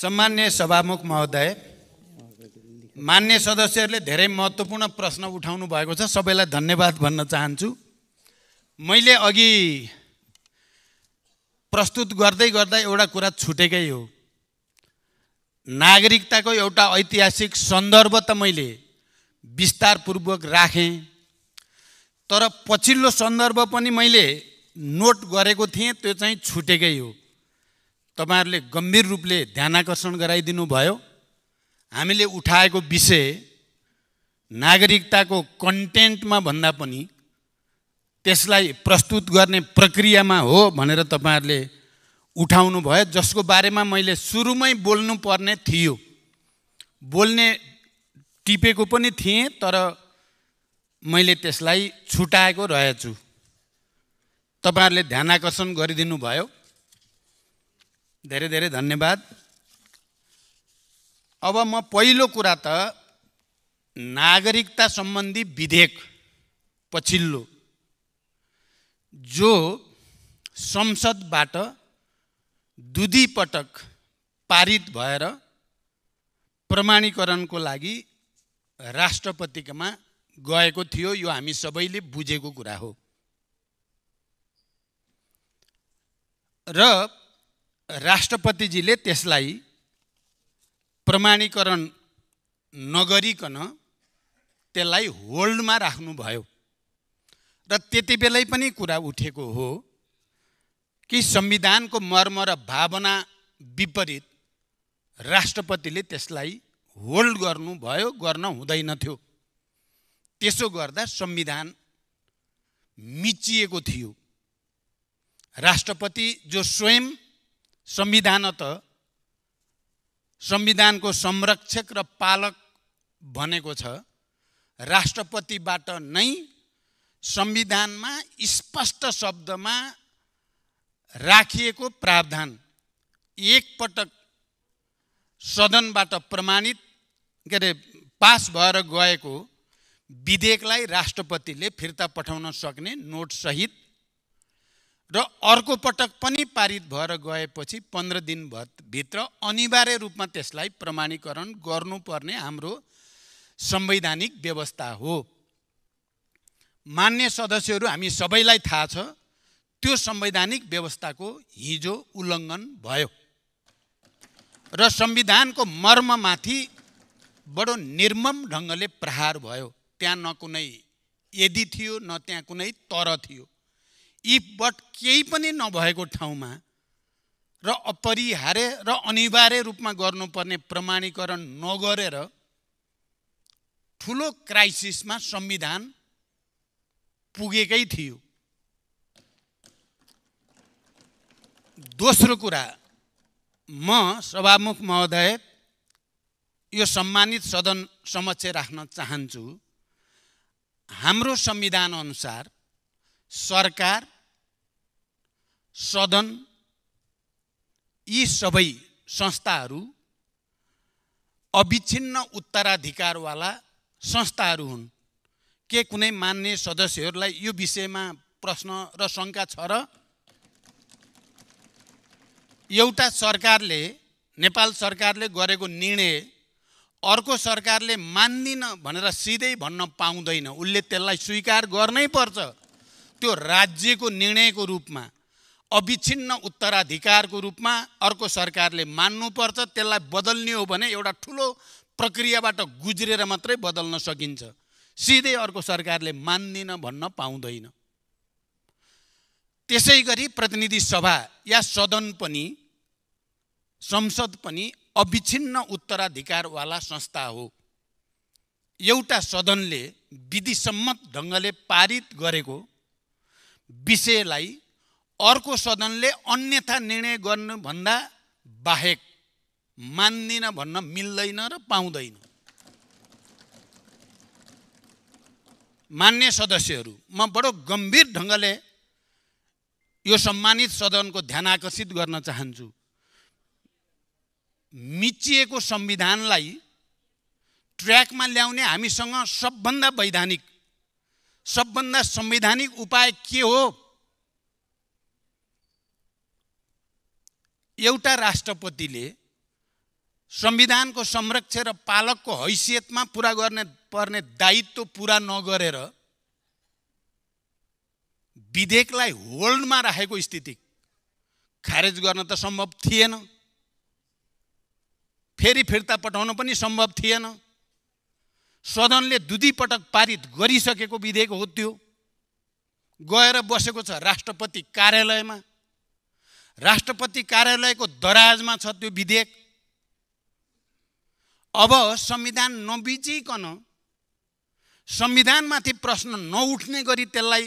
सम्मान्य सभामुख महोदय मान्य सदस्यहरूले धेरै महत्त्वपूर्ण प्रश्न उठाउनु भएको छ सबैलाई धन्यवाद भन्न चाहन्छु मैले अघि प्रस्तुत गर्दै गर्दा एउटा कुरा छुटेकै हो नागरिकताको एउटा ऐतिहासिक सन्दर्भ त मैले विस्तारपूर्वक राखेँ तर पछिल्लो सन्दर्भ पनि मैले नोट गरेको थिएँ त्यो चाहिँ छुटेकै हो तपाईँहरूले गम्भीर रूपले ध्यानकर्षण गराइदिनु भयो हामीले उठाएको विषय नागरिकताको कन्टेन्टमा भन्दा पनि त्यसलाई प्रस्तुत गर्ने प्रक्रियामा हो भनेर तपाईँहरूले उठाउनु भयो जसको बारेमा मैले सुरुमै बोल्नु पर्ने थियो बोल्ने टिपेको पनि थिएँ तर मैले त्यसलाई छुटाएको रहेछु तपाईँहरूले आकर्षण गरिदिनु भयो धेरै धेरै धन्यवाद अब म पहिलो कुरा त नागरिकता सम्बन्धी विधेयक पछिल्लो जो संसदबाट दुधी पटक पारित भएर प्रमाणीकरणको लागि राष्ट्रपतिमा गएको थियो यो हामी सबैले बुझेको कुरा हो र राष्ट्रपतिजीले त्यसलाई प्रमाणीकरण नगरिकन त्यसलाई होल्डमा राख्नुभयो र त्यति बेलै पनि कुरा उठेको हो कि संविधानको मर्म र भावना विपरीत राष्ट्रपतिले त्यसलाई होल्ड गर्नुभयो गर्न हुँदैन थियो त्यसो गर्दा संविधान मिचिएको थियो राष्ट्रपति जो स्वयं संविधान त संविधानको संरक्षक र पालक भनेको छ राष्ट्रपतिबाट नै संविधानमा स्पष्ट शब्दमा राखिएको प्रावधान एकपटक सदनबाट प्रमाणित के अरे पास भएर गएको विधेयकलाई राष्ट्रपतिले फिर्ता पठाउन सक्ने नोटसहित र अर्को पटक पनि पारित भएर गएपछि पन्ध्र दिन भित्र अनिवार्य रूपमा त्यसलाई प्रमाणीकरण गर्नुपर्ने हाम्रो संवैधानिक व्यवस्था हो मान्य सदस्यहरू हामी सबैलाई थाहा छ त्यो संवैधानिक व्यवस्थाको हिजो उल्लङ्घन भयो र संविधानको मर्ममाथि बडो निर्मम ढङ्गले प्रहार भयो त्यहाँ न कुनै यदि थियो न त्यहाँ कुनै तर थियो बट केही पनि नभएको ठाउँमा र अपरिहार्य र अनिवार्य रूपमा गर्नुपर्ने प्रमाणीकरण नगरेर ठुलो क्राइसिसमा संविधान पुगेकै थियो दोस्रो कुरा म सभामुख महोदय यो सम्मानित सदन समक्ष राख्न चाहन्छु हाम्रो संविधान अनुसार सरकार सदन यी सबै संस्थाहरू अविच्छिन्न उत्तराधिकारवाला संस्थाहरू हुन् के कुनै मान्ने सदस्यहरूलाई यो विषयमा प्रश्न र शङ्का छ र एउटा सरकारले नेपाल सरकारले गरेको निर्णय अर्को सरकारले मान्दिन भनेर सिधै भन्न पाउँदैन उसले त्यसलाई स्वीकार गर्नै पर्छ त्यो राज्यको निर्णयको रूपमा अविच्छिन्न उत्तराधिकारको रूपमा अर्को सरकारले मान्नुपर्छ त्यसलाई बदल्ने हो भने एउटा ठुलो प्रक्रियाबाट गुज्रेर मात्रै बदल्न सकिन्छ सिधै अर्को सरकारले मान्दिन भन्न पाउँदैन त्यसै गरी प्रतिनिधि सभा या सदन पनि संसद पनि अविच्छिन्न उत्तराधिकारवाला संस्था हो एउटा सदनले विधिसम्मत ढङ्गले पारित गरेको विषयलाई अर्को सदनले अन्यथा निर्णय गर्नुभन्दा बाहेक मान्दिनँ भन्न मिल्दैन र पाउँदैन मान्य सदस्यहरू म बडो गम्भीर ढङ्गले यो सम्मानित सदनको ध्यान आकर्षित गर्न चाहन्छु मिचिएको संविधानलाई ट्र्याकमा ल्याउने हामीसँग सबभन्दा वैधानिक सबभन्दा संवैधानिक उपाय के हो एउटा राष्ट्रपतिले संविधानको संरक्षक र पालकको हैसियतमा पुरा गर्ने पर्ने दायित्व पुरा नगरेर विधेयकलाई होल्डमा राखेको स्थिति खारेज गर्न त सम्भव थिएन फेरि फिर्ता पठाउन पनि सम्भव थिएन सदनले पटक पारित गरिसकेको विधेयक हो त्यो गएर बसेको छ राष्ट्रपति कार्यालयमा राष्ट्रपति कार्यालयको दराजमा छ त्यो विधेयक अब संविधान नबिचिकन संविधानमाथि प्रश्न नउठ्ने गरी त्यसलाई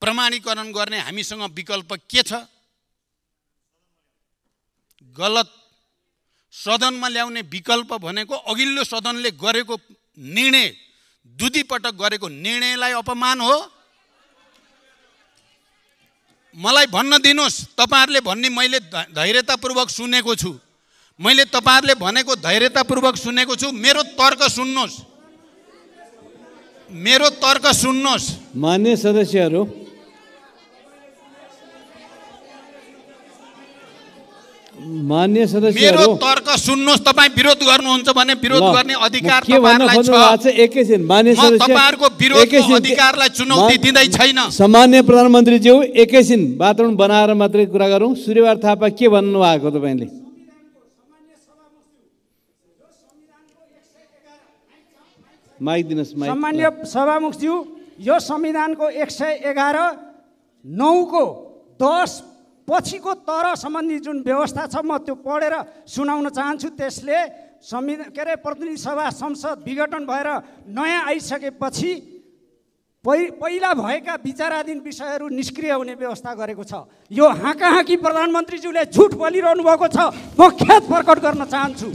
प्रमाणीकरण गर्ने हामीसँग विकल्प के छ गलत सदनमा ल्याउने विकल्प भनेको अघिल्लो सदनले गरेको निर्णय पटक गरेको निर्णयलाई अपमान हो मलाई भन्न दिनुहोस् तपाईँहरूले भन्ने मैले धैर्यतापूर्वक सुनेको छु मैले तपाईँहरूले भनेको धैर्यतापूर्वक सुनेको छु मेरो तर्क सुन्नुहोस् मेरो तर्क सुन्नुहोस् मान्य सदस्यहरू मान्य सदस्यहरू मेरो तर्क सुन्नुहोस् तपाईँ विरोध गर्नुहुन्छ भने विरोध गर्ने अधिकार तपाईँहरूलाई छ एकैछिन मान्य सदस्य तपाईँहरूको विरोधको अधिकारलाई चुनौती दिँदै छैन सामान्य प्रधानमन्त्रीज्यू एकैछिन वातावरण बनाएर मात्रै कुरा गरौँ सूर्यबार थापा के भन्नु भएको तपाईँले माइक दिनुहोस् माइक सामान्य सभामुखज्यू यो संविधानको एक सय एघार नौको दस पछिको तर सम्बन्धी जुन व्यवस्था छ म त्यो पढेर सुनाउन चाहन्छु त्यसले संविधान के अरे प्रतिनिधि सभा संसद विघटन भएर नयाँ आइसकेपछि पै पहिला भएका विचाराधीन विषयहरू निष्क्रिय हुने व्यवस्था गरेको छ यो हाँकाहाँकी प्रधानमन्त्रीज्यूले झुट बोलिरहनु भएको छ म खेत प्रकट गर्न चाहन्छु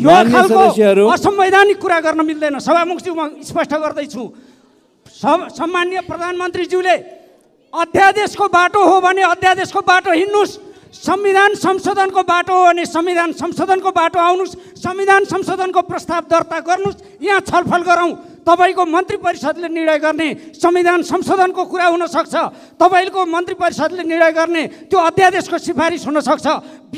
यो खालको असंवैधानिक कुरा गर्न मिल्दैन सभामुखज्यू म स्पष्ट गर्दैछु सम्मान्य प्रधानमन्त्रीज्यूले अध्यादेशको बाटो हो भने अध्यादेशको बाटो हिँड्नुहोस् संविधान संशोधनको बाटो हो भने संविधान संशोधनको बाटो आउनुहोस् संविधान संशोधनको प्रस्ताव दर्ता गर्नुहोस् यहाँ छलफल गरौँ तपाईँको मन्त्री परिषदले निर्णय गर्ने संविधान संशोधनको कुरा हुनसक्छ तपाईँको मन्त्री परिषदले निर्णय गर्ने त्यो अध्यादेशको सिफारिस हुनसक्छ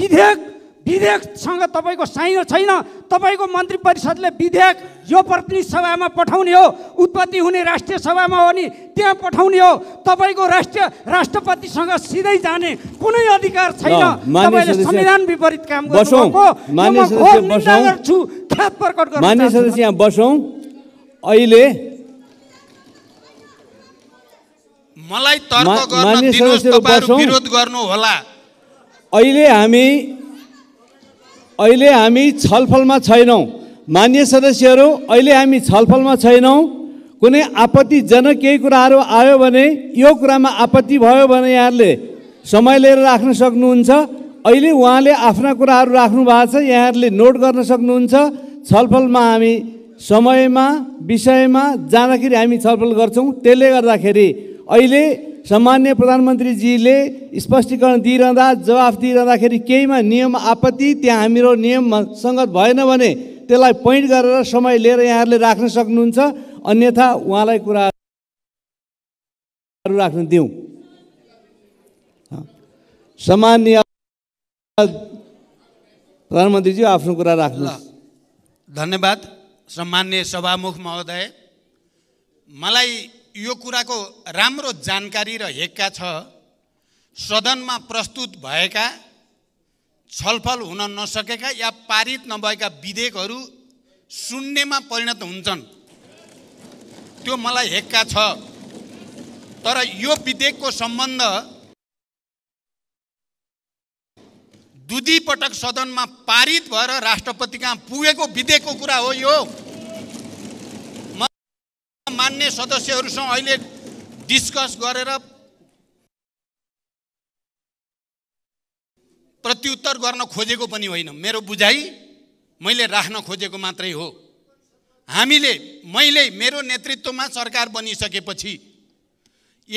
विधेयक विधेयकसँग तपाईँको साइनो छैन तपाईँको मन्त्री परिषदले विधेयक यो प्रतिनिधि सभामा पठाउने हो उत्पत्ति हुने राष्ट्रिय सभामा हो नि त्यहाँ पठाउने हो तपाईँको राष्ट्रिय राष्ट्रपतिसँग सिधै जाने कुनै अधिकार छैन संविधान विपरीत काम गर्छु सदस्य यहाँ अहिले मलाई तर्क गर्न विरोध गर्नु होला अहिले हामी अहिले हामी छलफलमा छैनौँ मान्य सदस्यहरू अहिले हामी छलफलमा छैनौँ कुनै आपत्तिजनक केही कुराहरू आयो भने यो कुरामा आपत्ति भयो भने यहाँहरूले समय लिएर राख्न सक्नुहुन्छ अहिले उहाँले आफ्ना कुराहरू राख्नु भएको छ यहाँहरूले नोट गर्न सक्नुहुन्छ छलफलमा हामी समयमा विषयमा जाँदाखेरि हामी छलफल गर्छौँ त्यसले गर्दाखेरि अहिले सामान्य प्रधानमन्त्रीजीले स्पष्टीकरण दिइरहँदा जवाफ दिइरहँदाखेरि केहीमा नियम आपत्ति त्यहाँ हामीहरू नियममा सङ्गत भएन भने त्यसलाई पोइन्ट गरेर समय लिएर यहाँहरूले राख्न सक्नुहुन्छ अन्यथा उहाँलाई कुराहरू राख्न दिउँ सामान्य प्रधानमन्त्रीजी आफ्नो कुरा राख्नु धन्यवाद सम्मान्य सभामुख महोदय मलाई यो कुराको राम्रो जानकारी र हेक्का छ सदनमा प्रस्तुत भएका छलफल हुन नसकेका या पारित नभएका विधेयकहरू सुन्नेमा परिणत हुन्छन् त्यो मलाई हेक्का छ तर यो विधेयकको सम्बन्ध दुधी पटक सदनमा पारित भएर राष्ट्रपति कहाँ पुगेको विधेयकको कुरा हो यो मान्य सदस्यहरूसँग अहिले डिस्कस गरेर प्रत्युत्तर गर्न खोजेको पनि होइन मेरो बुझाइ मैले राख्न खोजेको मात्रै हो हामीले मैले मेरो नेतृत्वमा सरकार बनिसकेपछि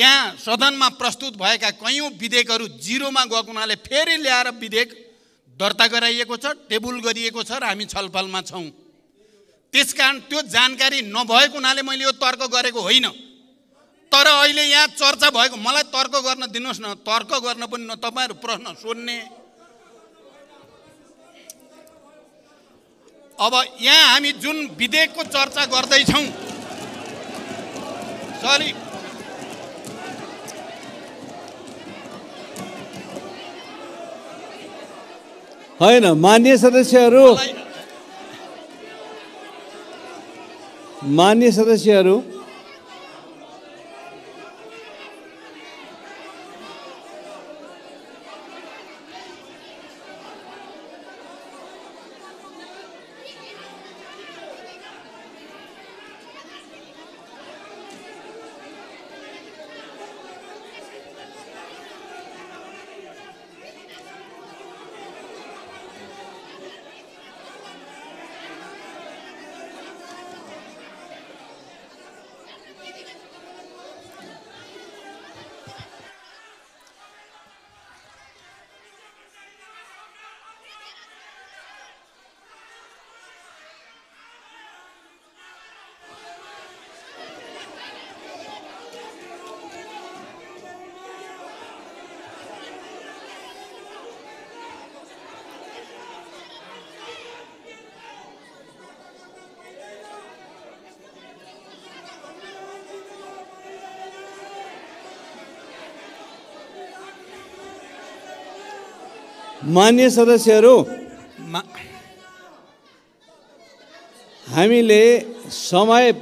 यहाँ सदनमा प्रस्तुत भएका कैयौँ विधेयकहरू जिरोमा गएको हुनाले फेरि ल्याएर विधेयक दर्ता गराइएको छ टेबुल गरिएको छ र हामी छलफलमा छौँ त्यस कारण त्यो जानकारी नभएको हुनाले मैले यो तर्क गरेको होइन तर अहिले यहाँ चर्चा भएको मलाई तर्क गर्न दिनुहोस् न तर्क गर्न पनि न तपाईँहरू प्रश्न सोध्ने अब यहाँ हामी जुन विधेयकको चर्चा गर्दैछौँ सरी होइन मान्य सदस्यहरू मान्य सदस्यहरू मान्य सदस्यहरू हामीले समय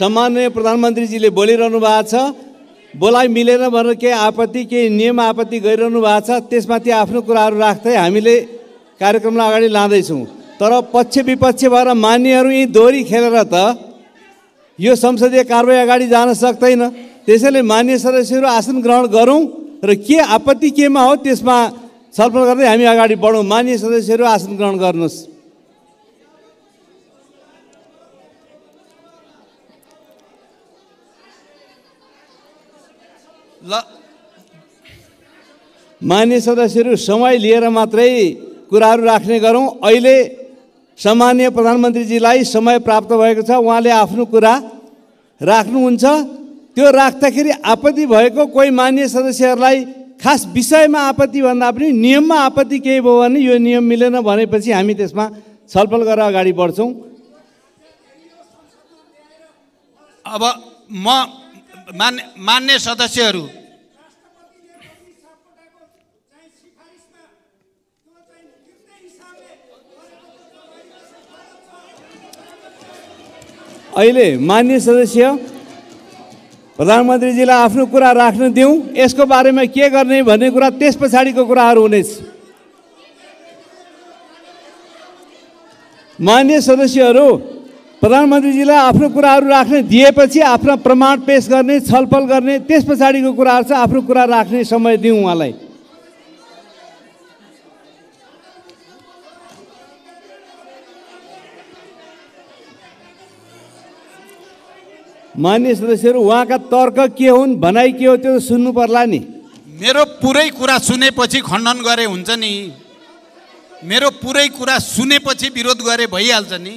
सम्मान्य प्रधानमन्त्रीजीले बोलिरहनु भएको छ बोलाइ मिलेन भनेर केही आपत्ति केही नियम आपत्ति गरिरहनु भएको छ त्यसमाथि आफ्नो कुराहरू राख्दै हामीले कार्यक्रमलाई अगाडि लाँदैछौँ तर पक्ष विपक्ष भएर मान्यहरू यी दोहोरी खेलेर त यो संसदीय कारवाही अगाडि जान सक्दैन त्यसैले मान्य सदस्यहरू आसन ग्रहण गरौँ र के आपत्ति केमा हो त्यसमा छलफल गर्दै हामी अगाडि बढौँ मान्य सदस्यहरू आसन ग्रहण गर्नुहोस् ल मान्य सदस्यहरू समय लिएर मात्रै कुराहरू राख्ने गरौँ अहिले सामान्य प्रधानमन्त्रीजीलाई समय प्राप्त भएको छ उहाँले आफ्नो कुरा राख्नुहुन्छ त्यो राख्दाखेरि आपत्ति भएको कोही मान्य सदस्यहरूलाई खास विषयमा आपत्ति भन्दा पनि नियममा आपत्ति केही भयो भने यो नियम मिलेन भनेपछि हामी त्यसमा छलफल गरेर अगाडि बढ्छौँ अब म मान्य मान्य सदस्यहरू अहिले मान्य सदस्य प्रधानमन्त्रीजीलाई आफ्नो कुरा राख्न दिउँ यसको बारेमा के गर्ने भन्ने कुरा त्यस पछाडिको कुराहरू हुनेछ मान्य सदस्यहरू प्रधानमन्त्रीजीलाई आफ्नो कुराहरू राख्ने दिएपछि आफ्ना प्रमाण पेस गर्ने छलफल गर्ने त्यस पछाडिको कुराहरू छ आफ्नो कुरा राख्ने समय दिउँ उहाँलाई मान्य सदस्यहरू उहाँका तर्क के हुन् भनाइ के हो त्यो सुन्नु पर्ला नि मेरो पुरै कुरा सुनेपछि खण्डन गरे हुन्छ नि मेरो पुरै कुरा सुनेपछि विरोध गरे भइहाल्छ नि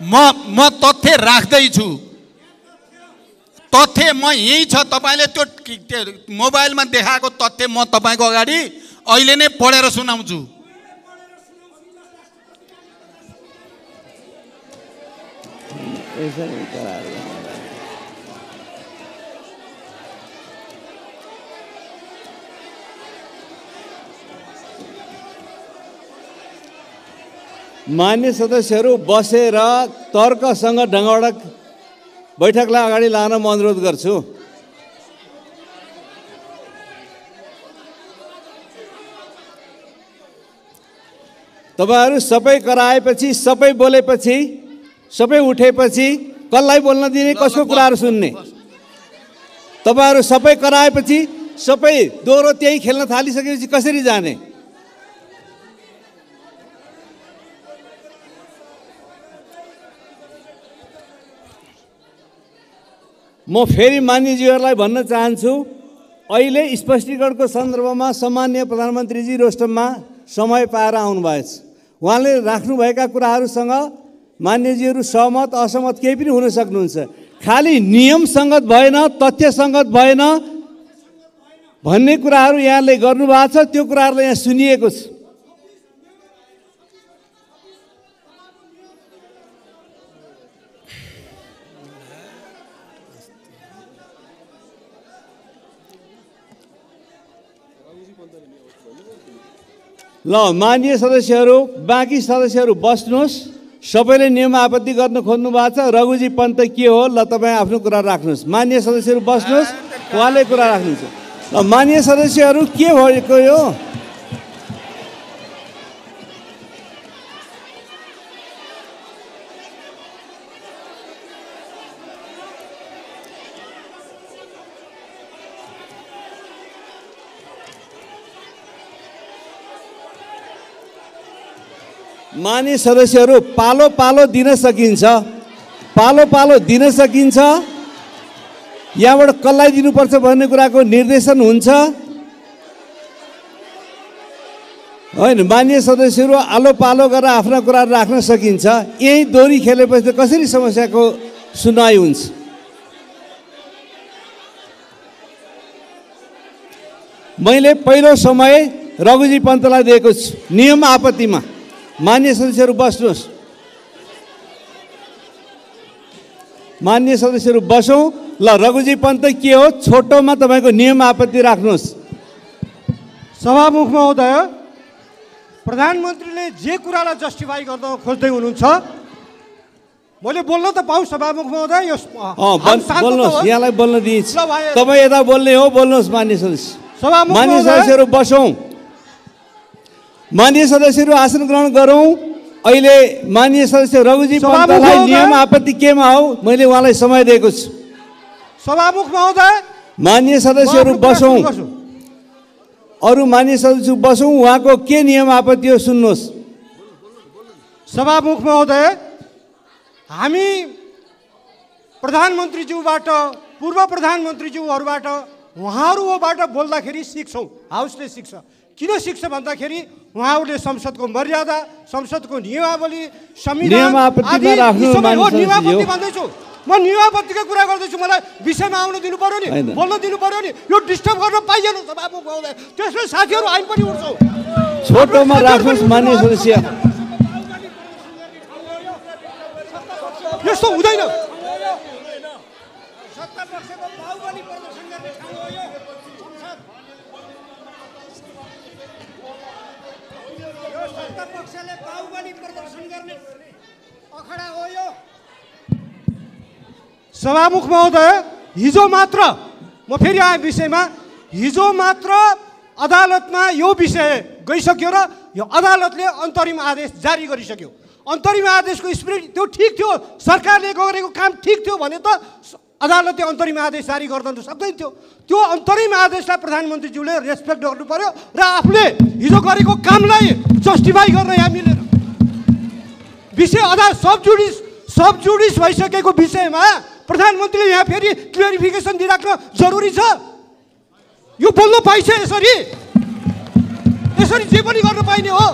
म म तथ्य राख्दैछु तथ्य म यहीँ छ तपाईँले त्यो मोबाइलमा देखाएको तथ्य म तपाईँको अगाडि अहिले नै पढेर सुनाउँछु es मान्य सदस्यहरू बसेर तर्कसँग ढङ्गडक बैठकलाई अगाडि लान म अनुरोध गर्छु तपाईँहरू सबै कराएपछि सबै बोलेपछि सबै उठेपछि कसलाई बोल्न दिने कसको कुराहरू सुन्ने तपाईँहरू सबै कराएपछि सबै दोहोरो त्यही खेल्न थालिसकेपछि कसरी जाने म फेरि मान्यजीहरूलाई भन्न चाहन्छु अहिले स्पष्टीकरणको सन्दर्भमा सामान्य प्रधानमन्त्रीजी रोस्टममा समय पाएर आउनुभएछ उहाँले राख्नुभएका कुराहरूसँग मान्यजीहरू सहमत असहमत केही पनि हुन सक्नुहुन्छ खालि नियमसङ्गत भएन तथ्यसङ्गत भएन भन्ने कुराहरू यहाँले गर्नुभएको छ त्यो कुराहरूलाई यहाँ सुनिएको छ ल मान्य सदस्यहरू बाँकी सदस्यहरू बस्नुहोस् सबैले नियम आपत्ति गर्न खोज्नु भएको छ रघुजी पन्त के हो ल तपाईँ आफ्नो कुरा राख्नुहोस् मान्य सदस्यहरू बस्नुहोस् उहाँले कुरा राख्नुहुन्छ मान्य सदस्यहरू के भएको यो मान्य सदस्यहरू पालो पालो दिन सकिन्छ पालो पालो दिन सकिन्छ यहाँबाट कसलाई दिनुपर्छ भन्ने कुराको निर्देशन हुन्छ होइन मान्य सदस्यहरू आलो पालो गरेर आफ्ना कुरा राख्न सकिन्छ यही दोरी खेलेपछि त कसरी समस्याको सुनवाई हुन्छ मैले पहिलो समय रघुजी पन्तलाई दिएको छु नियम आपत्तिमा मान्य सदस्यहरू बस्नुहोस् मान्य सदस्यहरू बसौँ ल रघुजी पन्त के हो छोटोमा तपाईँको नियम आपत्ति राख्नुहोस् सभामुख महोदय प्रधानमन्त्रीले जे कुरालाई जस्टिफाई गर्न खोज्दै हुनुहुन्छ मैले बोल्न त पाऊ सभामुख महोदय यो बोल्नुहोस् यहाँलाई बोल्न दिन्छ तपाईँ यता बोल्ने हो बोल्नुहोस् मान्य सदस्य सभा मान्य सदस्यहरू बसौँ माननीय सदस्यहरू आसन ग्रहण गरौँ अहिले मान्य सदस्य रघुजी पन्तलाई नियम आपत्ति केमा हो मैले उहाँलाई समय दिएको छु सभामुख महोदय मान्य सदस्यहरू बसौँ अरू मान्य सदस्य बसौँ उहाँको के नियम आपत्ति हो सुन्नुहोस् सभामुख महोदय हामी प्रधानमन्त्रीज्यूबाट पूर्व प्रधानमन्त्रीज्यूहरूबाट उहाँहरूबाट बोल्दाखेरि सिक्छौँ हाउसले सिक्छ किन सिक्छ भन्दाखेरि उहाँहरूले संसदको मर्यादा संसदको नियमावली संविधान म नियमावलीको कुरा गर्दैछु मलाई विषयमा आउन दिनु पर्यो नि बोल्न दिनु पर्यो नि यो डिस्टर्ब गर्न पाइएन सभाको साथीहरू आइन पनि उठ्छौँ यस्तो हुँदैन सभामुख महोदय हिजो मात्र म फेरि आएँ विषयमा हिजो मात्र अदालतमा यो विषय गइसक्यो र यो अदालतले अन्तरिम आदेश जारी गरिसक्यो अन्तरिम आदेशको स्पिरिट त्यो ठिक थियो सरकारले गरेको काम ठिक थियो भने त अदालतले अन्तरिम आदेश जारी गर्दैन सक्दैन थियो त्यो अन्तरिम आदेशलाई प्रधानमन्त्रीज्यूले रेस्पेक्ट गर्नु पर्यो र आफूले हिजो गरेको कामलाई जस्टिफाई गर्न यहाँ मिलेर विषय अदा सब जुडिस सब जुडिस भइसकेको विषयमा प्रधानमन्त्रीले यहाँ फेरि क्लियरिफिकेसन दिइराख्न जरुरी छ यो बोल्नु पाइन्छ यसरी यसरी जे पनि गर्नु पाइने हो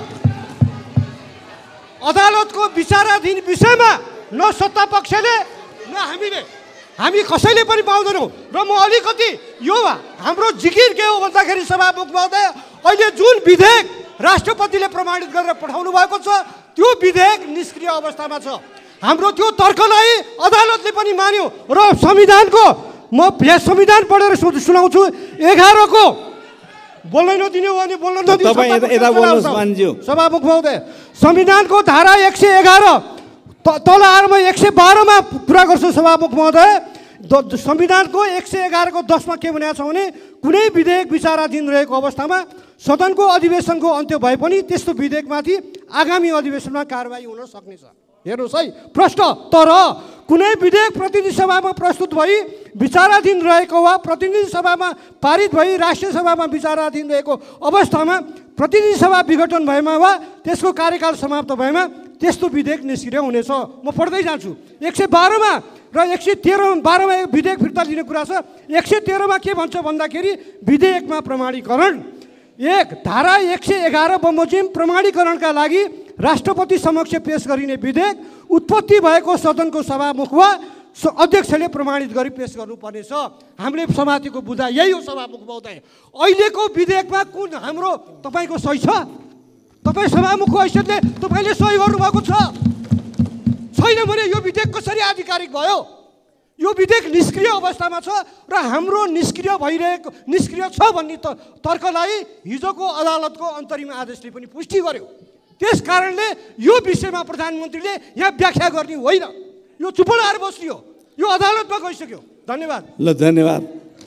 अदालतको विचाराधीन विषयमा न सत्ता पक्षले न हामीले हामी कसैले पनि पाउँदैनौँ र म अलिकति यो हाम्रो जिकिर के हो भन्दाखेरि सभामुख महोदय अहिले जुन विधेयक राष्ट्रपतिले प्रमाणित गरेर पठाउनु भएको छ त्यो विधेयक निष्क्रिय अवस्थामा छ हाम्रो त्यो तर्कलाई अदालतले पनि मान्यो र संविधानको म यहाँ संविधान पढेर सुनाउँछु एघारको बोल्नै नदिने हो भने बोल्न नदिनु सभामुख महोदय संविधानको धारा एक सय एघार तल आरमा एक सय बाह्रमा पुरा गर्छु सभामुख महोदय संविधानको एक सय एघारको दसमा के भनेको छ भने कुनै विधेयक विचाराधीन रहेको अवस्थामा सदनको अधिवेशनको अन्त्य भए पनि त्यस्तो विधेयकमाथि आगामी अधिवेशनमा कारवाही हुन सक्नेछ हेर्नुहोस् है प्रश्न तर कुनै विधेयक प्रतिनिधि सभामा प्रस्तुत भई विचाराधीन रहेको वा प्रतिनिधि सभामा पारित भई राष्ट्रिय सभामा विचाराधीन रहेको अवस्थामा प्रतिनिधि सभा विघटन भएमा वा त्यसको कार्यकाल समाप्त भएमा त्यस्तो विधेयक निष्क्रिय हुनेछ म पढ्दै जान्छु एक सय बाह्रमा र एक सय तेह्रमा बाह्रमा विधेयक फिर्ता लिने कुरा छ एक सय तेह्रमा के भन्छ भन्दाखेरि विधेयकमा प्रमाणीकरण एक धारा एक सय एघार बमोजिम प्रमाणीकरणका लागि राष्ट्रपति समक्ष पेस गरिने विधेयक उत्पत्ति भएको सदनको सभामुख वा अध्यक्षले प्रमाणित गरी पेस गर्नुपर्नेछ हामीले समातिको बुझा यही हो सभामुख महोदय अहिलेको विधेयकमा कुन हाम्रो तपाईँको सही छ तपाईँ सभामुखको हैसियतले तपाईँले सही गर्नुभएको छैन भने यो विधेयक कसरी आधिकारिक भयो यो विधेयक निष्क्रिय अवस्थामा छ र हाम्रो निष्क्रिय भइरहेको निष्क्रिय छ भन्ने त तर्कलाई हिजोको अदालतको अन्तरिम आदेशले पनि पुष्टि गर्यो त्यस कारणले यो विषयमा प्रधानमन्त्रीले यहाँ व्याख्या गर्ने होइन यो चुपडाएर बस्ने हो यो अदालतमा गइसक्यो धन्यवाद ल धन्यवाद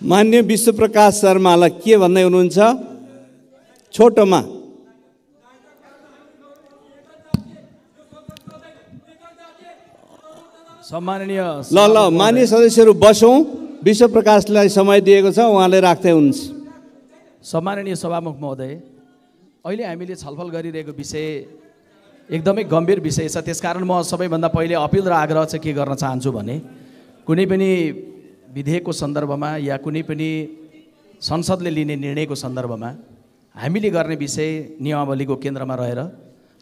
मान्य विश्वप्रकाश शर्मालाई के भन्दै हुनुहुन्छ छोटोमा सम्माननीय ल ल मान्य सदस्यहरू बसौँ विश्व प्रकाशलाई समय दिएको छ उहाँले राख्दै हुनुहुन्छ सम्माननीय सभामुख महोदय अहिले हामीले छलफल गरिरहेको विषय एकदमै गम्भीर विषय छ त्यसकारण म सबैभन्दा पहिले अपिल र आग्रह चाहिँ के गर्न चाहन्छु भने कुनै पनि विधेयकको सन्दर्भमा या कुनै पनि संसदले लिने निर्णयको सन्दर्भमा हामीले गर्ने विषय नियमावलीको केन्द्रमा रहेर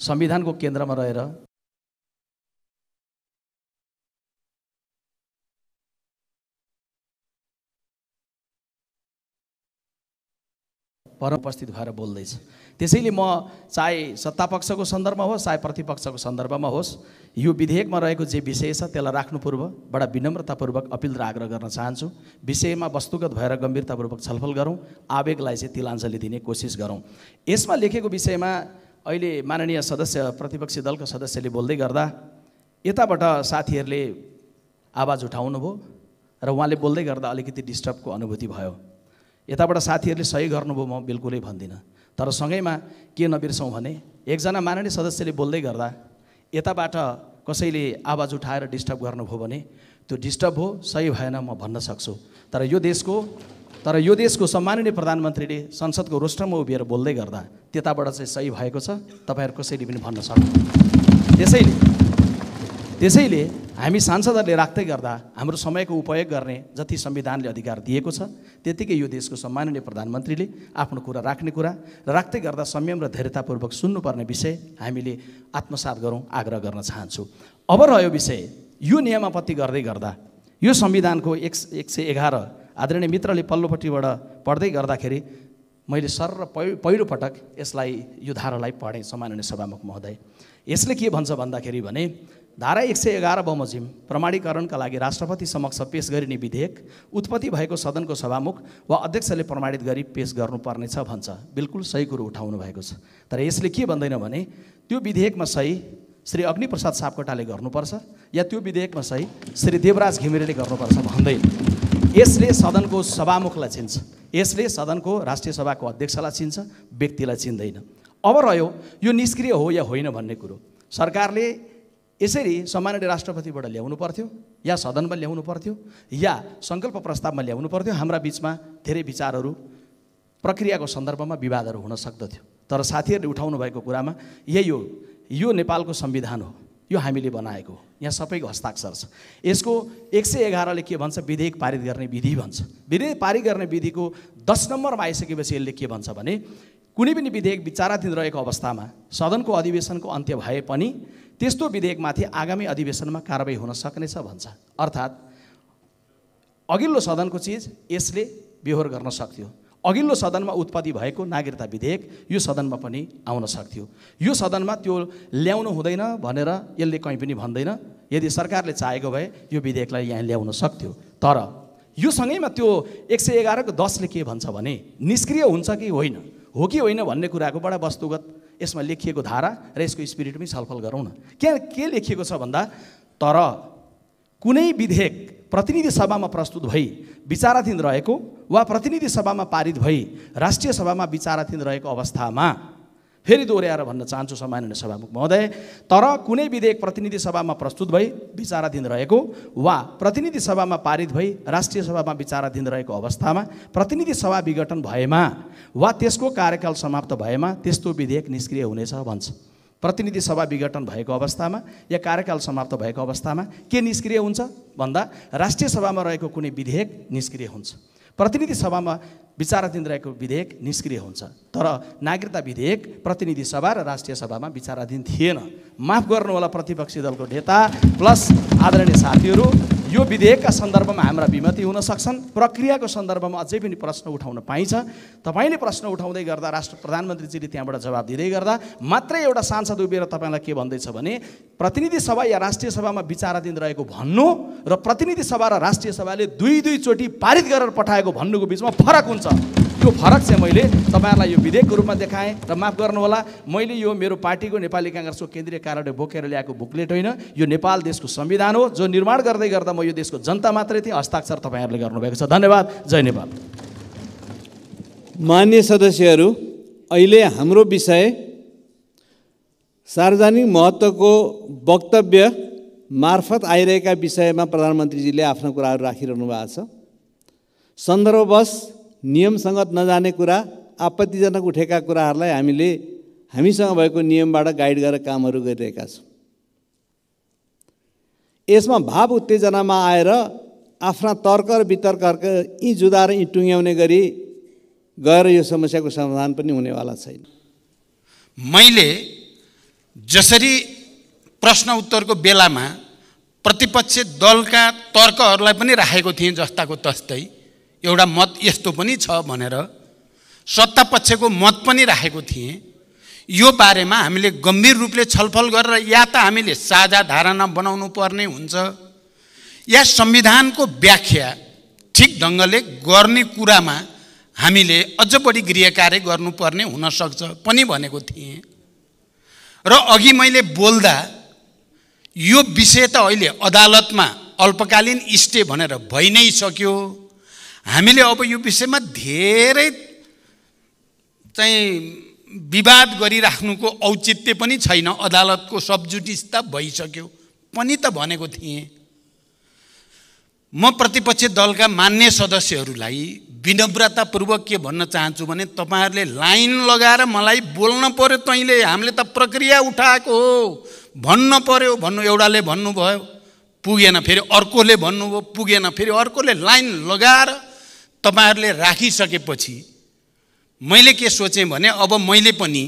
संविधानको केन्द्रमा रहेर भएर भएर बोल्दैछ त्यसैले म चाहे सत्तापक्षको सन्दर्भमा होस् चाहे प्रतिपक्षको सन्दर्भमा होस् यो विधेयकमा रहेको जे विषय छ त्यसलाई राख्नु पूर्व बडा विनम्रतापूर्वक अपिल र आग्रह गर्न चाहन्छु विषयमा वस्तुगत भएर गम्भीरतापूर्वक छलफल गरौँ आवेगलाई चाहिँ तिलाञ्जली दिने कोसिस गरौँ यसमा लेखेको विषयमा अहिले माननीय सदस्य प्रतिपक्षी दलको सदस्यले बोल्दै गर्दा यताबाट साथीहरूले आवाज उठाउनुभयो र उहाँले बोल्दै गर्दा अलिकति डिस्टर्बको अनुभूति भयो यताबाट साथीहरूले सही गर्नुभयो म बिल्कुलै भन्दिनँ तर सँगैमा के नबिर्सौँ भने एकजना माननीय सदस्यले बोल्दै गर्दा यताबाट कसैले आवाज उठाएर डिस्टर्ब गर्नुभयो भने त्यो डिस्टर्ब हो सही भएन म भन्न सक्छु तर यो देशको तर यो देशको सम्माननीय प्रधानमन्त्रीले संसदको रोस्टरमा उभिएर बोल्दै गर्दा त्यताबाट चाहिँ सही भएको छ तपाईँहरू कसैले पनि भन्न सक्नु त्यसैले त्यसैले हामी सांसदहरूले राख्दै गर्दा हाम्रो समयको उपयोग गर्ने जति संविधानले अधिकार दिएको छ त्यत्तिकै यो देशको सम्माननीय प्रधानमन्त्रीले आफ्नो कुरा राख्ने कुरा र राख्दै गर्दा संयम र धैर्यतापूर्वक सुन्नुपर्ने विषय हामीले आत्मसात गरौँ आग्रह गर्न चाहन्छु अब रह्यो विषय यो नियमापत्ति गर्दै गर्दा यो संविधानको एक एक सय एघार आदरणीय मित्रले पल्लोपट्टिबाट पढ्दै गर्दाखेरि मैले सर र पहि पहिलोपटक यसलाई यो धारालाई पढेँ सम्माननीय सभामुख महोदय यसले के भन्छ भन्दाखेरि भने धारा एक सय एघार बमोजिम प्रमाणीकरणका लागि राष्ट्रपति समक्ष पेस गरिने विधेयक उत्पत्ति भएको सदनको सभामुख वा अध्यक्षले प्रमाणित गरी पेस गर्नुपर्नेछ भन्छ बिल्कुल सही कुरो उठाउनु भएको छ तर यसले के भन्दैन भने त्यो विधेयकमा सही श्री अग्निप्रसाद सापकोटाले गर्नुपर्छ या त्यो विधेयकमा सही श्री देवराज घिमिरेले गर्नुपर्छ भन्दै यसले सदनको सभामुखलाई चिन्छ यसले सदनको राष्ट्रिय सभाको अध्यक्षलाई चिन्छ व्यक्तिलाई चिन्दैन अब रह्यो यो निष्क्रिय हो या होइन भन्ने कुरो सरकारले यसरी सामान्य राष्ट्रपतिबाट ल्याउनु पर्थ्यो या सदनमा ल्याउनु पर्थ्यो या सङ्कल्प प्रस्तावमा ल्याउनु पर्थ्यो हाम्रा बिचमा धेरै विचारहरू प्रक्रियाको सन्दर्भमा विवादहरू हुन सक्दथ्यो तर साथीहरूले उठाउनु भएको कुरामा यही हो यो नेपालको संविधान हो यो हामीले बनाएको हो यहाँ सबैको हस्ताक्षर छ यसको एक सय एघारले के भन्छ विधेयक पारित गर्ने विधि भन्छ विधेयक पारित गर्ने विधिको दस नम्बरमा आइसकेपछि यसले के भन्छ भने कुनै पनि विधेयक विचाराधीन रहेको अवस्थामा सदनको अधिवेशनको अन्त्य भए पनि त्यस्तो विधेयकमाथि आगामी अधिवेशनमा कारवाही हुन सक्नेछ भन्छ अर्थात् अघिल्लो सदनको चिज यसले बेहोर गर्न सक्थ्यो अघिल्लो सदनमा उत्पत्ति भएको नागरिकता विधेयक यो सदनमा पनि आउन सक्थ्यो यो सदनमा त्यो ल्याउनु हुँदैन भनेर यसले कहीँ पनि भन्दैन यदि सरकारले चाहेको भए यो विधेयकलाई यहाँ ल्याउन सक्थ्यो तर यो सँगैमा त्यो एक सय एघारको दसले के भन्छ भने निष्क्रिय हुन्छ कि होइन हो कि होइन भन्ने कुराको बडा वस्तुगत यसमा लेखिएको धारा र यसको स्पिरिटमै छलफल गरौँ न क्या के लेखिएको छ भन्दा तर कुनै विधेयक प्रतिनिधि सभामा प्रस्तुत भई विचाराधीन रहेको वा प्रतिनिधि सभामा पारित भई राष्ट्रिय सभामा विचाराधीन रहेको अवस्थामा फेरि दोहोऱ्याएर भन्न चाहन्छु सम्माननीय सभामुख महोदय तर कुनै विधेयक प्रतिनिधि सभामा प्रस्तुत भई विचाराधीन रहेको वा प्रतिनिधि सभामा पारित भई राष्ट्रिय सभामा विचाराधीन रहेको अवस्थामा प्रतिनिधि सभा विघटन भएमा वा त्यसको कार्यकाल समाप्त भएमा त्यस्तो विधेयक निष्क्रिय हुनेछ भन्छ प्रतिनिधि सभा विघटन भएको अवस्थामा या कार्यकाल समाप्त भएको अवस्थामा के निष्क्रिय हुन्छ भन्दा राष्ट्रिय सभामा रहेको कुनै विधेयक निष्क्रिय हुन्छ प्रतिनिधि सभामा विचाराधीन रहेको विधेयक निष्क्रिय हुन्छ तर नागरिकता विधेयक प्रतिनिधि सभा र राष्ट्रिय सभामा विचाराधीन थिएन माफ गर्नुहोला प्रतिपक्षी दलको नेता प्लस आदरणीय साथीहरू यो विधेयकका सन्दर्भमा हाम्रा विमति हुन सक्छन् प्रक्रियाको सन्दर्भमा अझै पनि प्रश्न उठाउन पाइन्छ तपाईँले प्रश्न उठाउँदै गर्दा राष्ट्र प्रधानमन्त्रीजीले त्यहाँबाट जवाब दिँदै गर्दा मात्रै एउटा सांसद उभिएर तपाईँलाई के भन्दैछ भने प्रतिनिधि सभा या राष्ट्रिय सभामा विचाराधीन रहेको भन्नु र प्रतिनिधि सभा र राष्ट्रिय सभाले दुई दुईचोटि पारित गरेर पठाएको भन्नुको बिचमा फरक हुन्छ त्यो फरक चाहिँ मैले तपाईँहरूलाई यो विधेयकको रूपमा देखाएँ र माफ गर्नुहोला मैले यो मेरो पार्टीको नेपाली काङ्ग्रेसको केन्द्रीय कार्यालय बोकेर ल्याएको बुकलेट होइन यो नेपाल देशको संविधान हो जो निर्माण गर्दै गर्दा म यो देशको जनता मात्रै थिएँ हस्ताक्षर तपाईँहरूले गर्नुभएको छ धन्यवाद जय नेपाल मान्य सदस्यहरू अहिले हाम्रो विषय सार्वजनिक महत्त्वको वक्तव्य मार्फत आइरहेका विषयमा प्रधानमन्त्रीजीले आफ्नो कुराहरू राखिरहनु भएको छ सन्दर्भवश नियमसङ्गत नजाने कुरा आपत्तिजनक उठेका कुराहरूलाई हामीले हामीसँग भएको नियमबाट गाइड गरेर कामहरू गरिरहेका छौँ यसमा भाव उत्तेजनामा आएर आफ्ना तर्क र यी जुदा र यी टुङ्ग्याउने गरी गएर यो समस्याको समाधान पनि हुनेवाला छैन मैले जसरी प्रश्न उत्तरको बेलामा प्रतिपक्ष दलका तर्कहरूलाई पनि राखेको थिएँ जस्ताको तस्तै एउटा मत यस्तो पनि छ भनेर सत्ता पक्षको मत पनि राखेको थिएँ यो बारेमा हामीले गम्भीर रूपले छलफल गरेर या त हामीले साझा धारणा बनाउनु पर्ने हुन्छ या संविधानको व्याख्या ठिक ढङ्गले गर्ने कुरामा हामीले अझ बढी गृह कार्य गर्नुपर्ने हुनसक्छ पनि भनेको थिएँ र अघि मैले बोल्दा यो विषय त अहिले अदालतमा अल्पकालीन स्टे भनेर भइ नै सक्यो हामीले अब यो विषयमा धेरै चाहिँ विवाद गरिराख्नुको औचित्य पनि छैन अदालतको सबजुटिस त भइसक्यो पनि त भनेको थिएँ म प्रतिपक्ष दलका मान्य सदस्यहरूलाई विनम्रतापूर्वक के भन्न चाहन्छु भने तपाईँहरूले लाइन लगाएर मलाई बोल्न पर्यो तैँले हामीले त प्रक्रिया उठाएको हो भन्न पर्यो भन्नु एउटाले भन्नुभयो पुगेन फेरि अर्कोले भन्नुभयो पुगेन फेरि अर्कोले लाइन लगाएर तपाईँहरूले राखिसकेपछि मैले के सोचेँ भने अब मैले पनि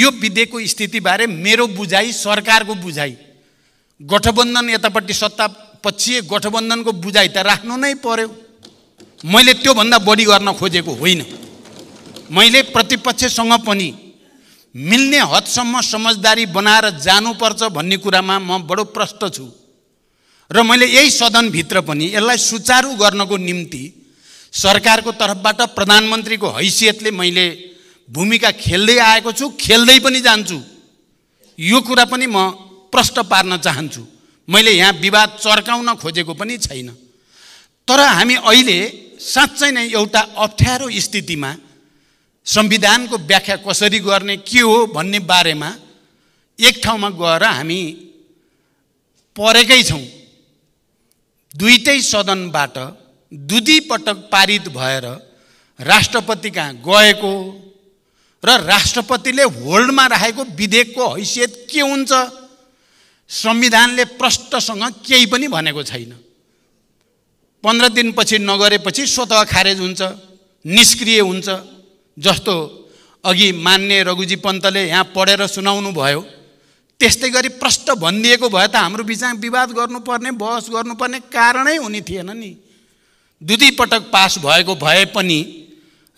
यो विधेयकको स्थितिबारे मेरो बुझाइ सरकारको बुझाइ गठबन्धन यतापट्टि सत्ता पछि गठबन्धनको बुझाइ त राख्नु नै पर्यो मैले त्योभन्दा बढी गर्न खोजेको होइन मैले प्रतिपक्षसँग पनि मिल्ने हदसम्म समझदारी बनाएर जानुपर्छ भन्ने कुरामा म बडो प्रष्ट छु र मैले यही सदनभित्र पनि यसलाई सुचारू गर्नको निम्ति सरकारको तर्फबाट प्रधानमन्त्रीको हैसियतले मैले भूमिका खेल्दै आएको छु खेल्दै पनि जान्छु यो कुरा पनि म प्रष्ट पार्न चाहन्छु मैले यहाँ विवाद चर्काउन खोजेको पनि छैन तर हामी अहिले साँच्चै नै एउटा अप्ठ्यारो स्थितिमा संविधानको व्याख्या कसरी गर्ने के हो भन्ने बारेमा एक ठाउँमा गएर हामी परेकै छौँ दुइटै सदनबाट दुधी पटक पारित भएर राष्ट्रपति कहाँ गएको र राष्ट्रपतिले होल्डमा राखेको विधेयकको हैसियत के हुन्छ संविधानले प्रष्टसँग केही पनि भनेको छैन पन्ध्र दिनपछि नगरेपछि स्वत खारेज हुन्छ निष्क्रिय हुन्छ जस्तो अघि मान्ने रघुजी पन्तले यहाँ पढेर सुनाउनु भयो त्यस्तै गरी प्रष्ट भनिदिएको भए त हाम्रो बिचमा विवाद गर्नुपर्ने बहस गर्नुपर्ने कारणै हुने थिएन नि दुई पटक पास भएको भए पनि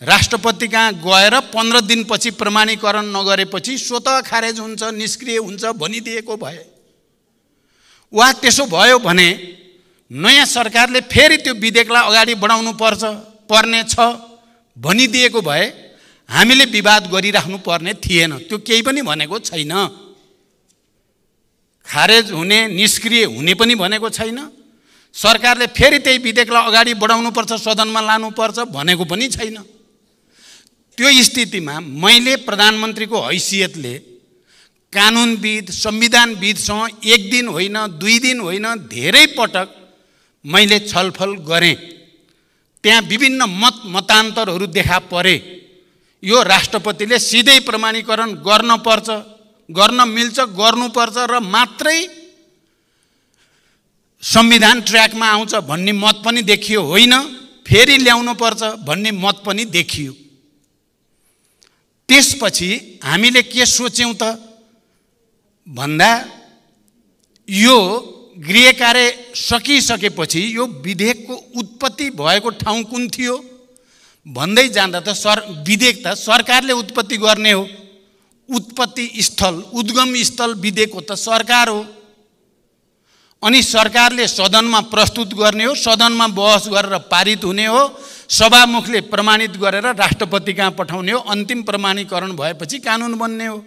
राष्ट्रपति कहाँ गएर पन्ध्र दिनपछि प्रमाणीकरण नगरेपछि स्वत खारेज हुन्छ निष्क्रिय हुन्छ भनिदिएको भए वा त्यसो भयो भने नयाँ सरकारले फेरि त्यो विधेयकलाई अगाडि बढाउनु पर्छ पर्ने छ भनिदिएको भए हामीले विवाद गरिराख्नु पर्ने थिएन त्यो केही पनि भनेको छैन खारेज हुने निष्क्रिय हुने पनि भनेको छैन सरकारले फेरि त्यही विधेयकलाई अगाडि बढाउनुपर्छ सदनमा लानुपर्छ भनेको पनि छैन त्यो स्थितिमा मैले प्रधानमन्त्रीको हैसियतले कानुनविद संविधानविदसँग एक दिन होइन दुई दिन होइन धेरै पटक मैले छलफल गरेँ त्यहाँ विभिन्न मत मतान्तरहरू देखा परे यो राष्ट्रपतिले सिधै प्रमाणीकरण गर्न पर्छ गर्न मिल्छ गर्नुपर्छ र मात्रै संविधान ट्र्याकमा आउँछ भन्ने मत पनि देखियो होइन फेरि ल्याउनु पर्छ भन्ने मत पनि देखियो त्यसपछि हामीले के सोच्यौँ त भन्दा यो गृह कार्य सकिसकेपछि यो विधेयकको उत्पत्ति भएको ठाउँ कुन थियो भन्दै जाँदा त सर विधेयक त सरकारले उत्पत्ति गर्ने हो उत्पत्ति स्थल उद्गम स्थल विधेयक हो त सरकार हो अनि सरकारले सदनमा प्रस्तुत गर्ने हो सदनमा बहस गरेर पारित हुने हो सभामुखले प्रमाणित गरेर राष्ट्रपति कहाँ पठाउने हो अन्तिम प्रमाणीकरण भएपछि कानुन बन्ने हो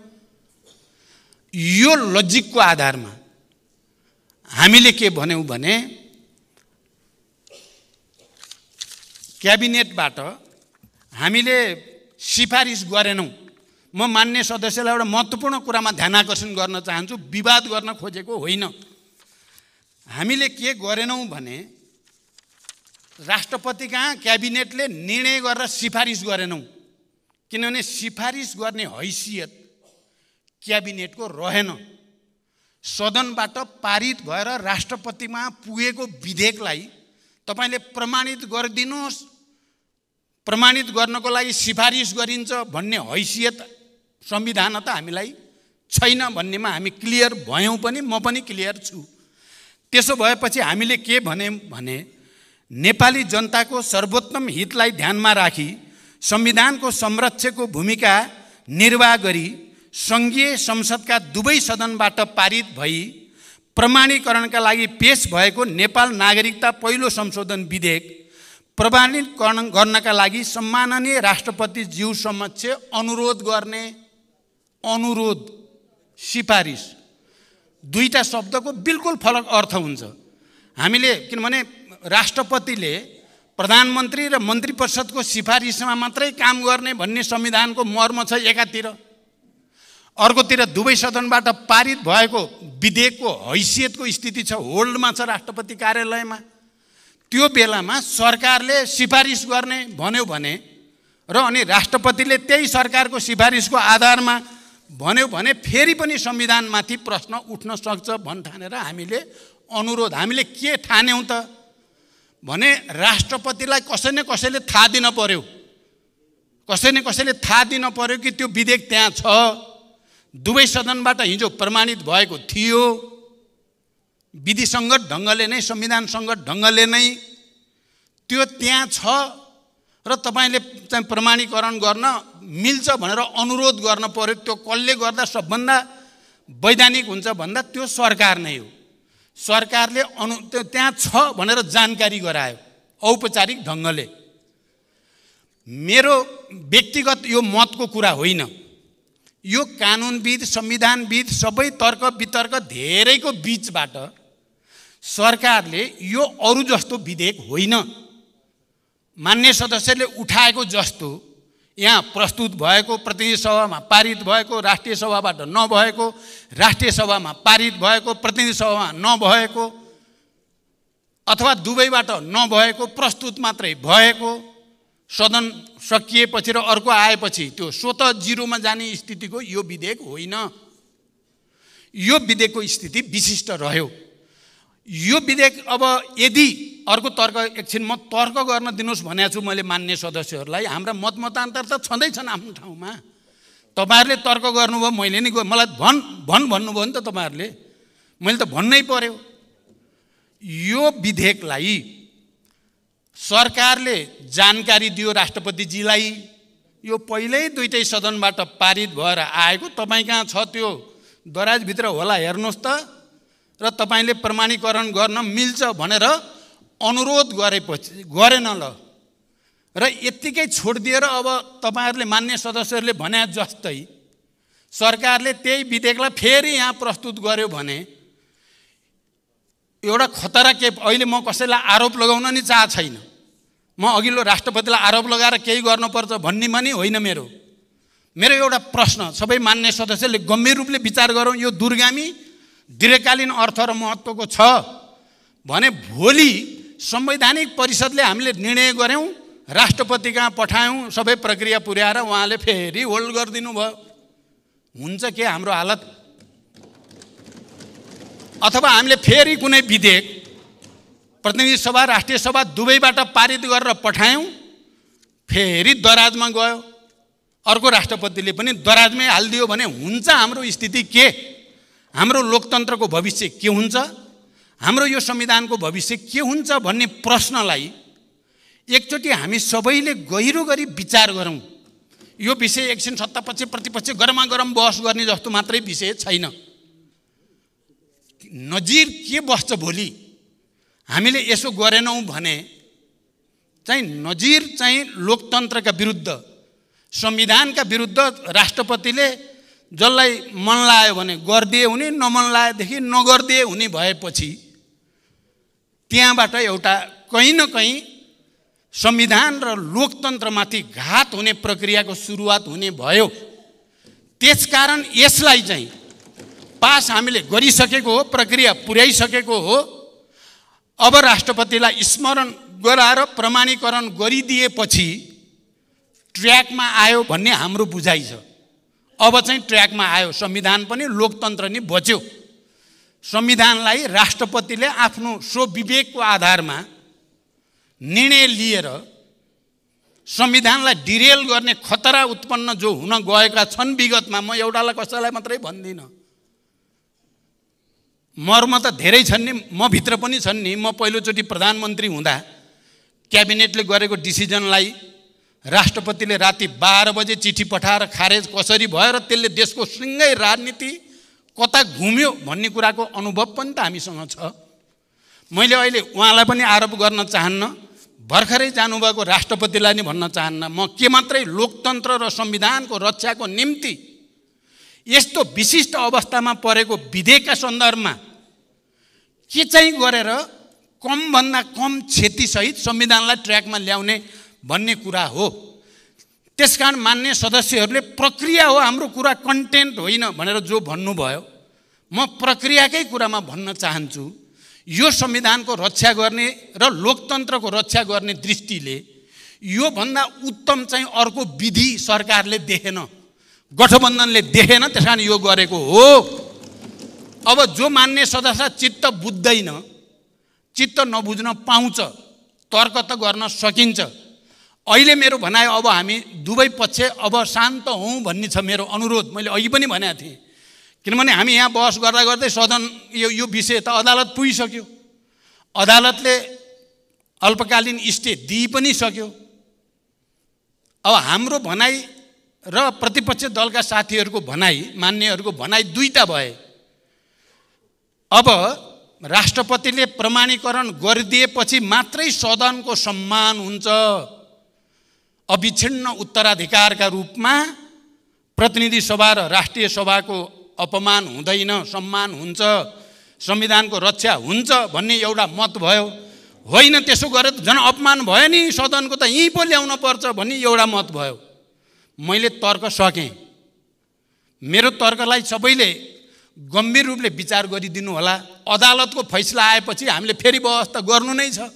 यो लजिकको आधारमा हामीले के भन्यौँ भने क्याबिनेटबाट हामीले सिफारिस गरेनौँ म मान्य सदस्यलाई एउटा महत्त्वपूर्ण कुरामा ध्यान आकर्षण गर्न चाहन्छु विवाद गर्न खोजेको होइन हामीले के गरेनौँ भने राष्ट्रपति कहाँ क्याबिनेटले निर्णय गरेर सिफारिस गरेनौँ किनभने सिफारिस गर्ने हैसियत क्याबिनेटको रहेन सदनबाट पारित भएर राष्ट्रपतिमा पुगेको विधेयकलाई तपाईँले प्रमाणित गरिदिनुहोस् प्रमाणित गर्नको लागि सिफारिस गरिन्छ भन्ने हैसियत संविधान त हामीलाई छैन भन्नेमा हामी क्लियर भयौँ पनि म पनि क्लियर छु त्यसो भएपछि हामीले के भने भने नेपाली जनताको सर्वोत्तम हितलाई ध्यानमा राखी संविधानको संरक्षकको भूमिका निर्वाह गरी सङ्घीय संसदका दुवै सदनबाट पारित भई प्रमाणीकरणका लागि पेस भएको नेपाल नागरिकता पहिलो संशोधन विधेयक प्रमाणीकरण गर्नका लागि सम्माननीय राष्ट्रपति राष्ट्रपतिज्यू समक्ष अनुरोध गर्ने अनुरोध सिफारिस दुईवटा शब्दको बिल्कुल फरक अर्थ हुन्छ हामीले किनभने राष्ट्रपतिले प्रधानमन्त्री र मन्त्री परिषदको सिफारिसमा मात्रै काम गर्ने भन्ने संविधानको मर्म छ एकातिर अर्कोतिर दुवै सदनबाट पारित भएको विधेयकको हैसियतको स्थिति छ होल्डमा छ राष्ट्रपति कार्यालयमा त्यो बेलामा सरकारले सिफारिस गर्ने भन्यो भने र अनि राष्ट्रपतिले त्यही सरकारको सिफारिसको आधारमा भन्यो भने फेरि पनि संविधानमाथि प्रश्न उठ्न सक्छ भन् ठानेर हामीले अनुरोध हामीले के ठान्यौँ त भने राष्ट्रपतिलाई कसै न कसैले थाहा दिन पर्यो कसै न कसैले थाहा दिन पर्यो कि त्यो विधेयक त्यहाँ छ दुवै सदनबाट हिजो प्रमाणित भएको थियो विधिसङ्गत ढङ्गले नै संविधान संविधानसङ्गत ढङ्गले नै त्यो त्यहाँ छ र तपाईँले चाहिँ प्रमाणीकरण गर्न मिल्छ भनेर अनुरोध गर्न पऱ्यो त्यो कसले गर्दा सबभन्दा वैधानिक हुन्छ भन्दा त्यो सरकार नै हो सरकारले अनु त्यो त्यहाँ छ भनेर जानकारी गरायो औपचारिक ढङ्गले मेरो व्यक्तिगत यो मतको कुरा होइन यो कानुनविद संविधानविद सबै तर्क वितर्क धेरैको बिचबाट सरकारले यो अरू जस्तो विधेयक होइन मान्य सदस्यले उठाएको जस्तो यहाँ प्रस्तुत भएको प्रतिनिधि सभामा पारित भएको राष्ट्रिय सभाबाट नभएको राष्ट्रिय सभामा पारित भएको प्रतिनिधि सभामा नभएको अथवा दुवैबाट नभएको प्रस्तुत मात्रै भएको सदन सकिएपछि र अर्को आएपछि त्यो स्वत जिरोमा जाने स्थितिको यो विधेयक होइन यो विधेयकको स्थिति विशिष्ट रह्यो यो विधेयक अब यदि अर्को तर्क एकछिन म तर्क गर्न दिनुहोस् भनेको छु मैले मान्ने सदस्यहरूलाई हाम्रा मत मतान्तर त छँदैछन् आफ्नो ठाउँमा तपाईँहरूले तर्क गर्नुभयो मैले नि मलाई भन भन भन्नुभयो नि त तपाईँहरूले मैले त भन्नै पर्यो यो विधेयकलाई सरकारले जानकारी दियो राष्ट्रपतिजीलाई यो पहिल्यै दुइटै सदनबाट पारित भएर आएको तपाईँ कहाँ छ त्यो दराजभित्र होला हेर्नुहोस् त र तपाईँले प्रमाणीकरण गर्न मिल्छ भनेर अनुरोध गरेपछि गरेन ल र यत्तिकै छोडिदिएर अब तपाईँहरूले मान्य सदस्यहरूले भने जस्तै सरकारले त्यही विधेयकलाई फेरि यहाँ प्रस्तुत गर्यो भने एउटा खतरा के अहिले म कसैलाई आरोप लगाउन नि चाह छैन म अघिल्लो राष्ट्रपतिलाई आरोप लगाएर केही गर्नुपर्छ भन्ने नि होइन मेरो मेरो एउटा प्रश्न सबै मान्य सदस्यले गम्भीर रूपले विचार गरौँ यो दुर्गामी दीर्घकालीन अर्थ र महत्त्वको छ भने भोलि संवैधानिक परिषदले हामीले निर्णय गऱ्यौँ राष्ट्रपति कहाँ पठायौँ सबै प्रक्रिया पुर्याएर उहाँले फेरि होल्ड गरिदिनु भयो हुन्छ के हाम्रो हालत अथवा हामीले फेरि कुनै विधेयक प्रतिनिधि सभा राष्ट्रिय सभा दुवैबाट पारित गरेर पठायौँ फेरि दराजमा गयो अर्को राष्ट्रपतिले पनि दराजमै हालिदियो भने हुन्छ हाम्रो स्थिति के हाम्रो लोकतन्त्रको भविष्य के हुन्छ हाम्रो यो संविधानको भविष्य के हुन्छ भन्ने प्रश्नलाई एकचोटि हामी सबैले गहिरो गरी विचार गरौँ यो विषय एकछिन सत्तापक्ष प्रतिपक्ष गरमागरम बहस गर्ने जस्तो मात्रै विषय छैन नजिर के बस्छ भोलि हामीले यसो गरेनौँ भने चाहिँ नजिर चाहिँ लोकतन्त्रका विरुद्ध संविधानका विरुद्ध राष्ट्रपतिले जसलाई मन लाग्यो भने गरिदिए हुने नमन लागेदेखि नगरिदिए हुने भएपछि त्यहाँबाट एउटा कहीँ न कहीँ संविधान र लोकतन्त्रमाथि घात हुने प्रक्रियाको सुरुवात हुने भयो त्यसकारण यसलाई चाहिँ पास हामीले गरिसकेको हो प्रक्रिया पुर्याइसकेको हो अब राष्ट्रपतिलाई स्मरण गराएर प्रमाणीकरण गरिदिएपछि ट्र्याकमा आयो भन्ने हाम्रो बुझाइ छ अब चाहिँ ट्र्याकमा आयो संविधान पनि लोकतन्त्र नि बच्यो संविधानलाई राष्ट्रपतिले आफ्नो स्वविवेकको आधारमा निर्णय लिएर संविधानलाई डिरेल गर्ने खतरा उत्पन्न जो हुन गएका छन् विगतमा म एउटालाई कसैलाई मात्रै भन्दिनँ मर्म त धेरै छन् नि म भित्र पनि छन् नि म पहिलोचोटि प्रधानमन्त्री हुँदा क्याबिनेटले गरेको डिसिजनलाई राष्ट्रपतिले राति बाह्र बजे चिठी पठाएर खारेज कसरी भयो र त्यसले देशको सिँगै राजनीति कता घुम्यो भन्ने कुराको अनुभव पनि त हामीसँग छ मैले अहिले उहाँलाई पनि आरोप गर्न चाहन्न भर्खरै जानुभएको राष्ट्रपतिलाई नि भन्न चाहन्न म के मात्रै लोकतन्त्र र संविधानको रक्षाको निम्ति यस्तो विशिष्ट अवस्थामा परेको विधेयकका सन्दर्भमा के चाहिँ गरेर कमभन्दा कम क्षतिसहित संविधानलाई ट्र्याकमा ल्याउने भन्ने कुरा हो त्यस कारण मान्ने सदस्यहरूले प्रक्रिया हो हाम्रो कुरा कन्टेन्ट होइन भनेर जो भन्नुभयो म प्रक्रियाकै कुरामा भन्न चाहन्छु यो संविधानको रक्षा गर्ने र लोकतन्त्रको रक्षा गर्ने दृष्टिले योभन्दा उत्तम चाहिँ अर्को विधि सरकारले देखेन गठबन्धनले देखेन त्यस कारण यो गरेको हो अब जो मान्ने सदस्य चित्त बुझ्दैन चित्त नबुझ्न पाउँछ तर्क त गर्न सकिन्छ अहिले मेरो भनाइ अब हामी दुवै पक्ष अब शान्त हौँ भन्ने छ मेरो अनुरोध मैले अघि पनि भनेको थिएँ किनभने हामी यहाँ बहस गर्दा गर्दै सदन यो यो विषय त अदालत पुगिसक्यो अदालतले अल्पकालीन स्टे दिइ पनि सक्यो अब हाम्रो भनाइ र प्रतिपक्ष दलका साथीहरूको भनाइ मान्नेहरूको भनाइ दुईवटा भए अब राष्ट्रपतिले प्रमाणीकरण गरिदिएपछि मात्रै सदनको सम्मान हुन्छ अविच्छिन्न उत्तराधिकारका रूपमा प्रतिनिधि सभा र राष्ट्रिय सभाको अपमान हुँदैन सम्मान हुन्छ संविधानको रक्षा हुन्छ भन्ने एउटा मत भयो होइन त्यसो गरेर त झन् अपमान भयो नि सदनको त यहीँ पो ल्याउन पर्छ भन्ने एउटा मत भयो मैले तर्क सकेँ मेरो तर्कलाई सबैले गम्भीर रूपले विचार गरिदिनु होला अदालतको फैसला आएपछि हामीले फेरि व्यवस्था गर्नु नै छ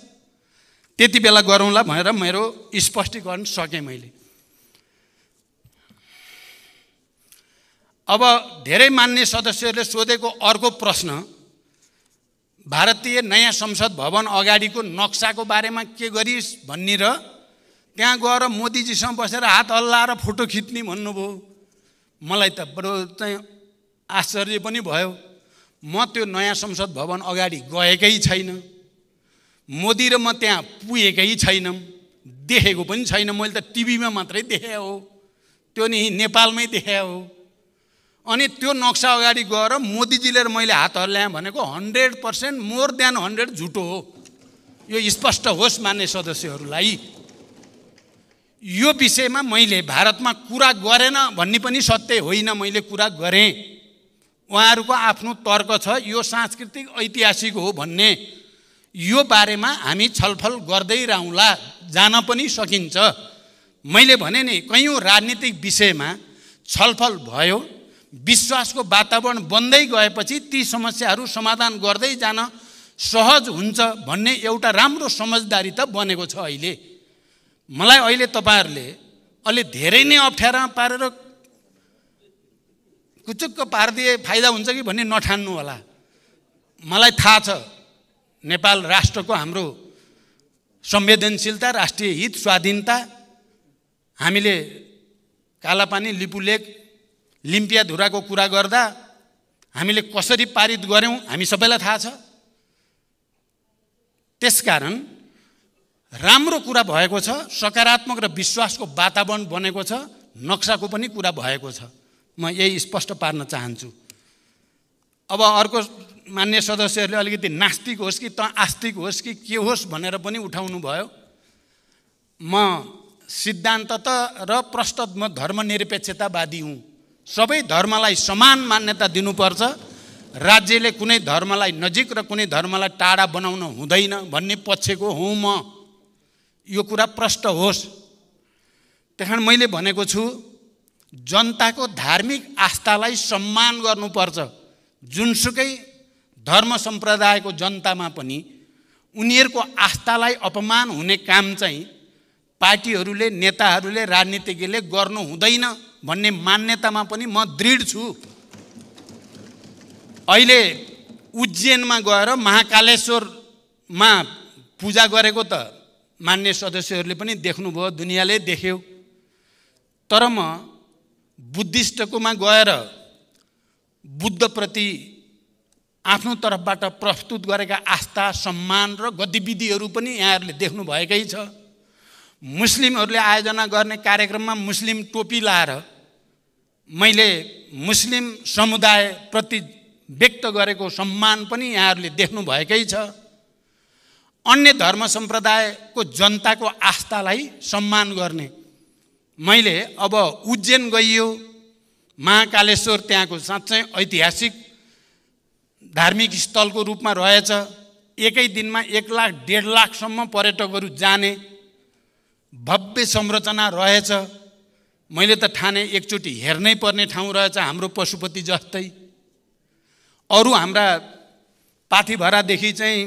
त्यति बेला गरौँला भनेर मेरो स्पष्टीकरण सकेँ मैले अब धेरै मान्ने सदस्यहरूले सोधेको अर्को प्रश्न भारतीय नयाँ संसद भवन अगाडिको नक्साको बारेमा के गरिस् भन्ने र त्यहाँ गएर मोदीजीसँग बसेर हात हल्लाएर फोटो खिच्ने भन्नुभयो मलाई त बडो चाहिँ आश्चर्य पनि भयो म त्यो नयाँ संसद भवन अगाडि गएकै छैन मोदी र म त्यहाँ पुगेकै छैनौँ देखेको पनि छैन मैले त टिभीमा मात्रै देखाएँ हो त्यो नि नेपालमै देखाएँ हो अनि त्यो नक्सा अगाडि गएर मोदीजीले मैले हातहरू ल्याएँ भनेको hundred percent more than hundred झुटो हो यो स्पष्ट होस् मान्ने सदस्यहरूलाई यो विषयमा मैले भारतमा कुरा गरेन भन्ने पनि सत्य होइन मैले कुरा गरेँ उहाँहरूको आफ्नो तर्क छ यो सांस्कृतिक ऐतिहासिक हो भन्ने यो बारेमा हामी छलफल गर्दै रहँला जान पनि सकिन्छ मैले भने नि कैयौँ राजनीतिक विषयमा छलफल भयो विश्वासको वातावरण बन्दै गएपछि ती समस्याहरू समाधान गर्दै जान सहज हुन्छ भन्ने एउटा राम्रो समझदारी त बनेको छ अहिले मलाई अहिले तपाईँहरूले अलि धेरै नै अप्ठ्यारामा पारेर कुचुक्क पारिदिए फाइदा हुन्छ कि भन्ने नठान्नु होला मलाई थाहा छ नेपाल राष्ट्रको हाम्रो संवेदनशीलता राष्ट्रिय हित स्वाधीनता हामीले कालापानी लिपुलेक धुराको कुरा गर्दा हामीले कसरी पारित गऱ्यौँ हामी सबैलाई थाहा छ त्यसकारण राम्रो कुरा भएको छ सकारात्मक र विश्वासको वातावरण बनेको छ नक्साको पनि कुरा भएको छ म यही स्पष्ट पार्न चाहन्छु अब अर्को मान्य सदस्यहरूले अलिकति नास्तिक होस् कि त आस्तिक होस् कि के होस् भनेर पनि उठाउनु भयो म सिद्धान्त त र प्रष्ट म धर्मनिरपेक्षतावादी हुँ सबै धर्मलाई समान मान्यता दिनुपर्छ राज्यले कुनै धर्मलाई नजिक र कुनै धर्मलाई टाढा बनाउन हुँदैन भन्ने पक्षको हुँ म यो कुरा प्रष्ट होस् त्यहाँ मैले भनेको छु जनताको धार्मिक आस्थालाई सम्मान गर्नुपर्छ जुनसुकै धर्म सम्प्रदायको जनतामा पनि उनीहरूको आस्थालाई अपमान हुने काम चाहिँ पार्टीहरूले नेताहरूले राजनीतिज्ञले गर्नु हुँदैन भन्ने मान्यतामा पनि म दृढ छु अहिले उज्जैनमा गएर महाकालेश्वरमा पूजा गरेको त मान्य सदस्यहरूले पनि देख्नुभयो दुनियाँले देख्यो तर म बुद्धिस्टकोमा गएर बुद्धप्रति आफ्नो तर्फबाट प्रस्तुत गरेका आस्था सम्मान र गतिविधिहरू पनि यहाँहरूले देख्नुभएकै छ मुस्लिमहरूले आयोजना गर्ने कार्यक्रममा मुस्लिम टोपी लाएर मैले मुस्लिम समुदायप्रति व्यक्त गरेको सम्मान पनि यहाँहरूले देख्नुभएकै छ अन्य धर्म सम्प्रदायको जनताको आस्थालाई सम्मान गर्ने मैले अब उज्जैन गइयो महाकालेश्वर त्यहाँको साँच्चै ऐतिहासिक धार्मिक स्थलको रूपमा रहेछ एकै दिनमा एक लाख डेढ लाखसम्म पर्यटकहरू जाने भव्य संरचना रहेछ मैले त ठाने एकचोटि हेर्नै पर्ने ठाउँ रहेछ हाम्रो पशुपति जस्तै अरू हाम्रा पाथिभरादेखि चाहिँ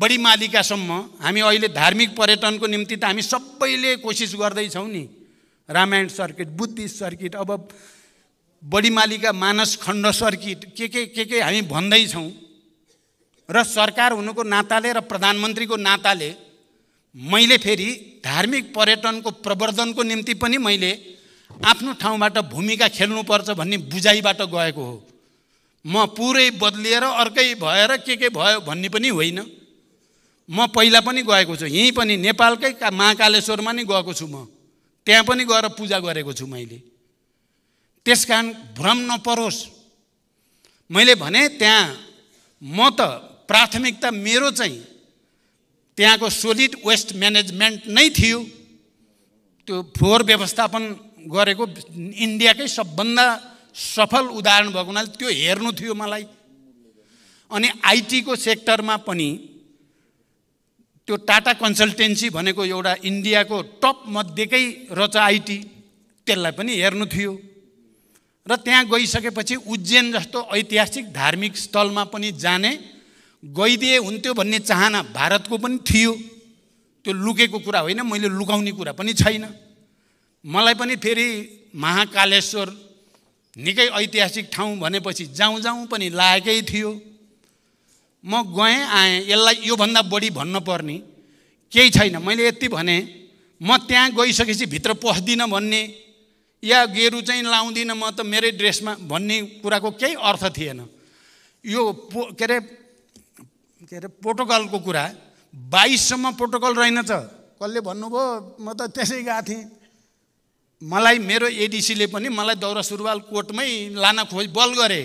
बढी मालिकासम्म हामी अहिले धार्मिक पर्यटनको निम्ति त हामी सबैले कोसिस गर्दैछौँ नि रामायण सर्किट बुद्धिस्ट सर्किट अब बडीमालिका मानस खण्ड सर्किट के के के के हामी भन्दैछौँ र सरकार हुनुको नाताले र प्रधानमन्त्रीको नाताले मैले फेरि धार्मिक पर्यटनको प्रवर्धनको निम्ति पनि मैले आफ्नो ठाउँबाट भूमिका खेल्नुपर्छ भन्ने बुझाइबाट गएको हो म पुरै बदलिएर अर्कै भएर के के भयो भन्ने पनि होइन म पहिला पनि गएको छु यहीँ पनि नेपालकै महाकालेश्वरमा नि गएको छु म त्यहाँ पनि गएर पूजा गरेको छु मैले त्यस कारण भ्रम नपरोस् मैले भने त्यहाँ म त प्राथमिकता मेरो चाहिँ त्यहाँको सोलिड वेस्ट म्यानेजमेन्ट नै थियो त्यो फोहोर व्यवस्थापन गरेको इन्डियाकै सबभन्दा सफल उदाहरण भएको हुनाले त्यो हेर्नु थियो मलाई अनि आइटीको सेक्टरमा पनि त्यो टाटा कन्सल्टेन्सी भनेको एउटा इन्डियाको टप मध्येकै आइटी त्यसलाई पनि हेर्नु थियो र त्यहाँ गइसकेपछि उज्जैन जस्तो ऐतिहासिक धार्मिक स्थलमा पनि जाने गइदिए हुन्थ्यो भन्ने चाहना भारतको पनि थियो त्यो लुकेको कुरा होइन मैले लुकाउने कुरा पनि छैन मलाई पनि फेरि महाकालेश्वर निकै ऐतिहासिक ठाउँ भनेपछि जाउँ जाउँ पनि लागेकै थियो म गएँ आएँ यसलाई योभन्दा बढी भन्नुपर्ने केही छैन मैले यति भने म त्यहाँ गइसकेपछि भित्र पस्दिनँ भन्ने या गेरु चाहिँ लाउँदिनँ म त मेरै ड्रेसमा भन्ने कुराको केही अर्थ थिएन यो पो के अरे के अरे प्रोटोकलको कुरा बाइससम्म प्रोटोकल रहेनछ कसले भन्नुभयो म त त्यसै गएको थिएँ मलाई मेरो एडिसीले पनि मलाई दौरा सुरुवाल कोटमै लान खोज बल गरे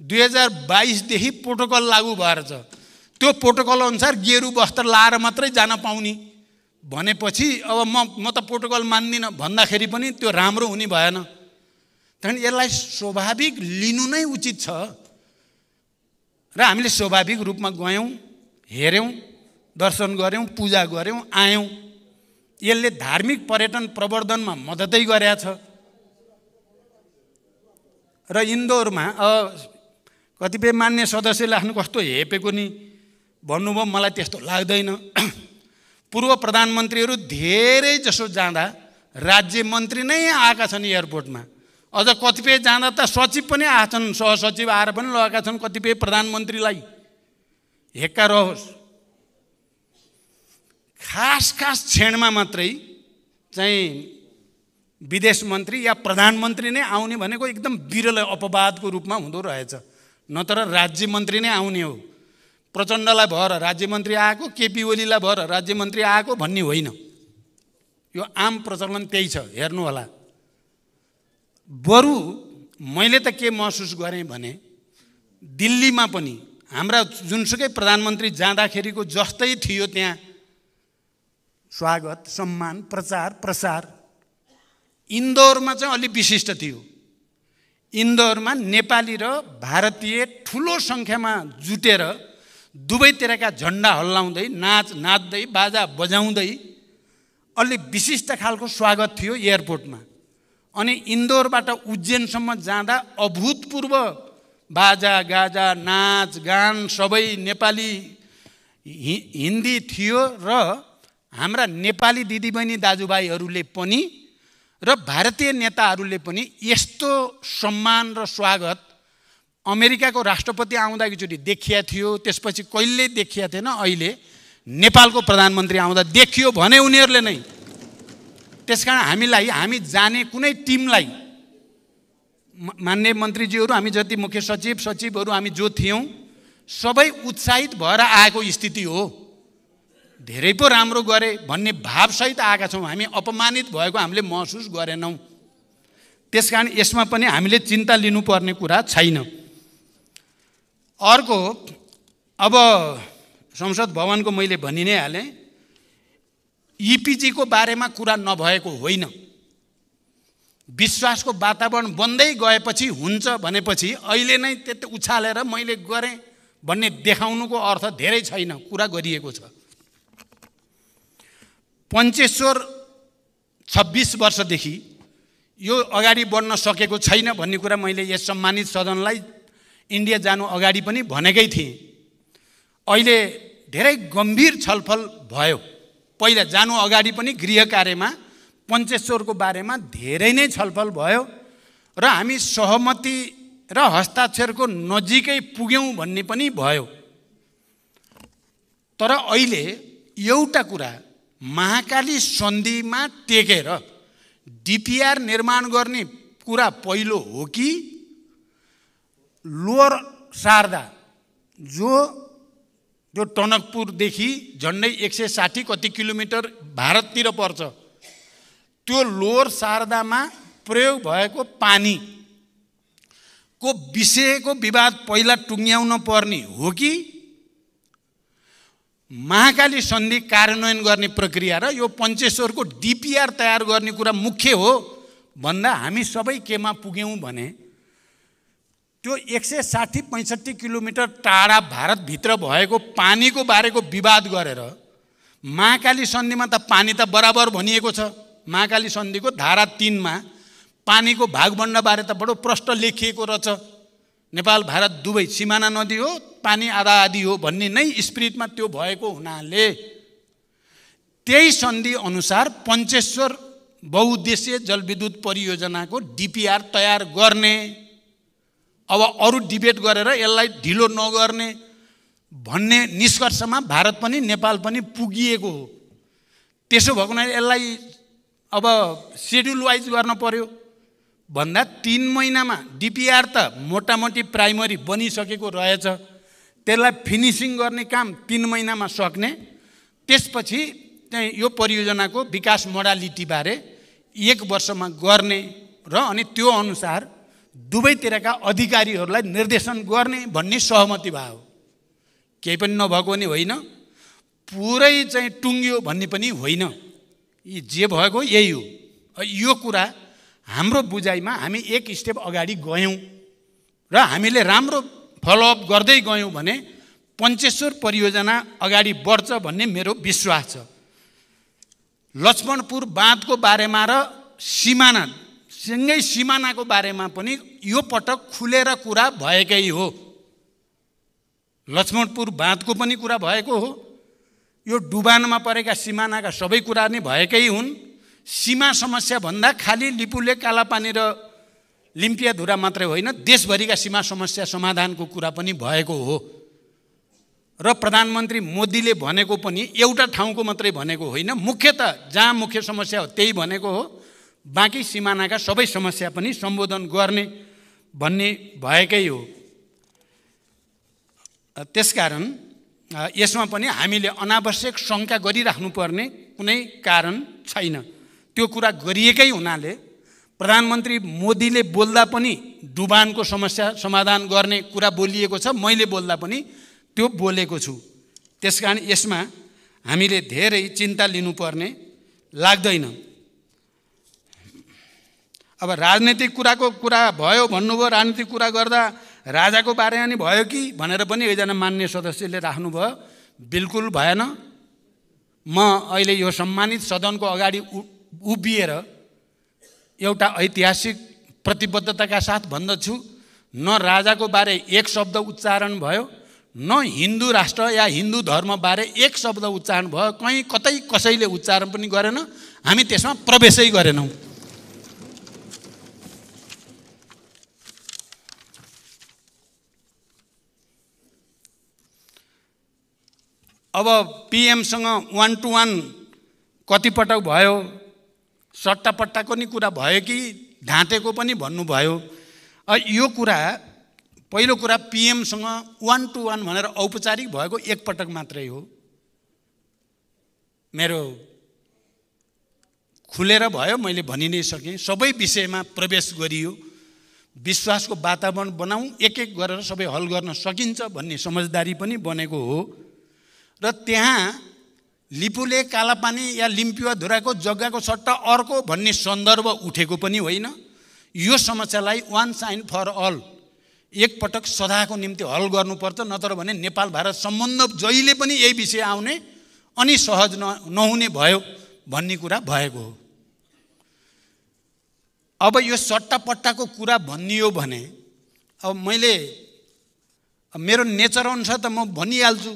दुई हजार बाइसदेखि प्रोटोकल लागु भएर छ त्यो प्रोटोकल अनुसार गेरु वस्त्र लाएर मात्रै जान पाउने भनेपछि अब म म त प्रोटोकल मान्दिनँ भन्दाखेरि पनि त्यो राम्रो हुने भएन त्यहाँदेखि यसलाई स्वाभाविक लिनु नै उचित छ र हामीले स्वाभाविक रूपमा गयौँ हेऱ्यौँ दर्शन गऱ्यौँ पूजा गऱ्यौँ आयौँ यसले धार्मिक पर्यटन प्रवर्धनमा मद्दतै गरेका छ र इन्दोरमा कतिपय मान्य सदस्यले आफ्नो कस्तो हेपेको नि भन्नुभयो मलाई त्यस्तो लाग्दैन पूर्व प्रधानमन्त्रीहरू धेरै जसो जाँदा राज्य मन्त्री नै आएका छन् एयरपोर्टमा अझ कतिपय जाँदा त सचिव पनि आएका छन् सहसचिव आएर पनि लगाएका छन् कतिपय प्रधानमन्त्रीलाई हेक्का रहोस् खास खास क्षणमा मात्रै चाहिँ विदेश मन्त्री या प्रधानमन्त्री नै आउने भनेको एकदम विरल अपवादको रूपमा हुँदो रहेछ नत्र राज्य मन्त्री नै आउने हो प्रचण्डलाई भएर राज्यमन्त्री आएको केपी ओलीलाई भएर राज्यमन्त्री आएको भन्ने होइन यो आम प्रचलन त्यही छ हेर्नुहोला बरु मैले त के महसुस गरेँ भने दिल्लीमा पनि हाम्रा जुनसुकै प्रधानमन्त्री जाँदाखेरिको जस्तै थियो त्यहाँ स्वागत सम्मान प्रचार प्रसार इन्दौरमा चाहिँ अलिक विशिष्ट थियो इन्दौरमा नेपाली र भारतीय ठुलो सङ्ख्यामा जुटेर दुवैतिरका झन्डा हल्लाउँदै नाच नाच्दै बाजा बजाउँदै अलि विशिष्ट खालको स्वागत थियो एयरपोर्टमा अनि इन्दोरबाट उज्जैनसम्म जाँदा अभूतपूर्व बाजा गाजा नाच गान सबै नेपाली हिन्दी थियो र हाम्रा नेपाली दिदीबहिनी दाजुभाइहरूले पनि र भारतीय नेताहरूले पनि यस्तो सम्मान र स्वागत अमेरिकाको राष्ट्रपति आउँदा एकचोटि देखिया थियो त्यसपछि कहिले देखिया थिएन अहिले नेपालको प्रधानमन्त्री आउँदा देखियो भने उनीहरूले नै त्यस कारण हामीलाई हामी जाने कुनै टिमलाई मान्य मन्त्रीज्यूहरू हामी जति मुख्य सचिव सचिवहरू हामी जो थियौँ सबै उत्साहित भएर आएको स्थिति हो धेरै पो राम्रो गरे भन्ने भावसहित आएका छौँ हामी अपमानित भएको हामीले महसुस गरेनौँ त्यस कारण यसमा पनि हामीले चिन्ता लिनुपर्ने कुरा छैन अर्को अब संसद भवनको मैले भनि नै हालेँ इपिजीको बारेमा कुरा नभएको होइन विश्वासको वातावरण बन्दै गएपछि हुन्छ भनेपछि अहिले नै त्यति उछालेर मैले गरेँ भन्ने देखाउनुको अर्थ धेरै छैन कुरा गरिएको छ पञ्चेश्वर छब्बिस वर्षदेखि यो अगाडि बढ्न सकेको छैन भन्ने कुरा मैले यस सम्मानित सदनलाई इन्डिया जानु अगाडि पनि भनेकै थिएँ अहिले धेरै गम्भीर छलफल भयो पहिला जानु अगाडि पनि गृह कार्यमा पञ्चेश्वरको बारेमा धेरै नै छलफल भयो र हामी सहमति र हस्ताक्षरको नजिकै पुग्यौँ भन्ने पनि भयो तर अहिले एउटा कुरा महाकाली सन्धिमा टेकेर डिपिआर निर्माण गर्ने कुरा पहिलो हो कि लोअर शारदा जो त्यो टनकपुरदेखि झन्डै एक सय साठी कति किलोमिटर भारततिर पर्छ त्यो लोअर शारदामा प्रयोग भएको पानी को विषयको विवाद पहिला टुङ्ग्याउन पर्ने हो कि महाकाली सन्धि कार्यान्वयन गर्ने प्रक्रिया र यो पञ्चेश्वरको डिपिआर तयार गर्ने कुरा मुख्य हो भन्दा हामी सबै केमा पुग्यौँ भने त्यो एक सय साठी पैँसठी किलोमिटर टाढा भारतभित्र भएको पानीको बारेको विवाद गरेर महाकाली सन्धिमा त पानी त बराबर भनिएको छ महाकाली सन्धिको धारा तिनमा पानीको भागबण्डबारे त बडो प्रष्ट लेखिएको रहेछ नेपाल भारत दुवै सिमाना नदी हो पानी आधा आधी हो भन्ने नै स्पिरिटमा त्यो भएको हुनाले त्यही सन्धि अनुसार पञ्चेश्वर बहुद्देश्य जलविद्युत परियोजनाको डिपिआर तयार गर्ने अब अरू डिबेट गरेर यसलाई ढिलो नगर्ने भन्ने निष्कर्षमा भारत पनि नेपाल पनि पुगिएको हो त्यसो भएको हुनाले यसलाई अब सेड्युल वाइज गर्न पर्यो भन्दा तिन महिनामा डिपिआर त मोटामोटी प्राइमरी बनिसकेको रहेछ त्यसलाई फिनिसिङ गर्ने काम तिन महिनामा सक्ने त्यसपछि चाहिँ यो परियोजनाको विकास मोडालिटीबारे एक वर्षमा गर्ने र अनि त्यो अनुसार दुवैतिरका अधिकारीहरूलाई निर्देशन गर्ने भन्ने सहमति भयो केही पनि नभएको पनि होइन पुरै चाहिँ टुङ्गियो भन्ने पनि होइन यी जे भएको यही हो यो कुरा हाम्रो बुझाइमा हामी एक स्टेप अगाडि गयौँ र हामीले राम्रो फलोअप गर्दै गयौँ भने पञ्चेश्वर परियोजना अगाडि बढ्छ भन्ने मेरो विश्वास छ लक्ष्मणपुर बाँधको बारेमा र सिमाना सँगै सिमानाको बारेमा पनि यो पटक खुलेर कुरा भएकै हो लक्ष्मणपुर बाँधको पनि कुरा भएको हो यो डुबानमा परेका सिमानाका सबै कुरा नै भएकै हुन् सीमा समस्या भन्दा खालि लिपुले कालापानी र लिम्पियाधुरा मात्रै होइन देशभरिका सीमा समस्या समाधानको कुरा पनि भएको हो र प्रधानमन्त्री मोदीले भनेको पनि एउटा ठाउँको मात्रै भनेको होइन मुख्यत जहाँ मुख्य समस्या हो त्यही भनेको हो बाँकी सिमानाका सबै समस्या पनि सम्बोधन गर्ने भन्ने भएकै हो त्यसकारण यसमा पनि हामीले अनावश्यक शङ्का गरिराख्नुपर्ने कुनै कारण छैन त्यो कुरा गरिएकै हुनाले प्रधानमन्त्री मोदीले बोल्दा पनि डुबानको समस्या समाधान गर्ने कुरा बोलिएको छ मैले बोल्दा पनि त्यो बोलेको छु त्यसकारण यसमा हामीले धेरै चिन्ता लिनुपर्ने लाग्दैन अब राजनीतिक कुराको कुरा भयो भन्नुभयो राजनीतिक कुरा गर्दा राजाको बारेमा नि भयो कि भनेर पनि एकजना मान्य सदस्यले राख्नुभयो बिल्कुल भएन म अहिले यो सम्मानित सदनको अगाडि उभिएर एउटा ऐतिहासिक प्रतिबद्धताका साथ भन्दछु न राजाको बारे एक शब्द उच्चारण भयो न हिन्दू राष्ट्र या हिन्दू धर्मबारे एक शब्द उच्चारण भयो कहीँ कतै कसैले उच्चारण पनि गरेन हामी त्यसमा प्रवेशै गरेनौँ अब पिएमसँग वान टु वान कतिपटक भयो सट्टापट्टाको नि कुरा भयो कि ढाँटेको पनि भन्नुभयो यो कुरा पहिलो कुरा पिएमसँग वान टु वान भनेर औपचारिक भएको एकपटक मात्रै हो मेरो खुलेर भयो मैले भनि नै सकेँ सबै विषयमा प्रवेश गरियो विश्वासको वातावरण बनाऊ एक एक गरेर सबै हल गर्न सकिन्छ भन्ने समझदारी पनि बनेको हो र त्यहाँ लिपुले कालापानी या लिम्पिवा धुराको जग्गाको सट्टा अर्को भन्ने सन्दर्भ उठेको पनि होइन यो समस्यालाई वान साइन फर अल एकपटक सदाको निम्ति हल गर्नुपर्छ नत्र भने नेपाल भारत सम्बन्ध जहिले पनि यही विषय आउने अनि सहज न नहुने भयो भन्ने कुरा भएको हो अब यो सट्टापट्टाको कुरा भनियो भने अब मैले मेरो नेचर अनुसार त म भनिहाल्छु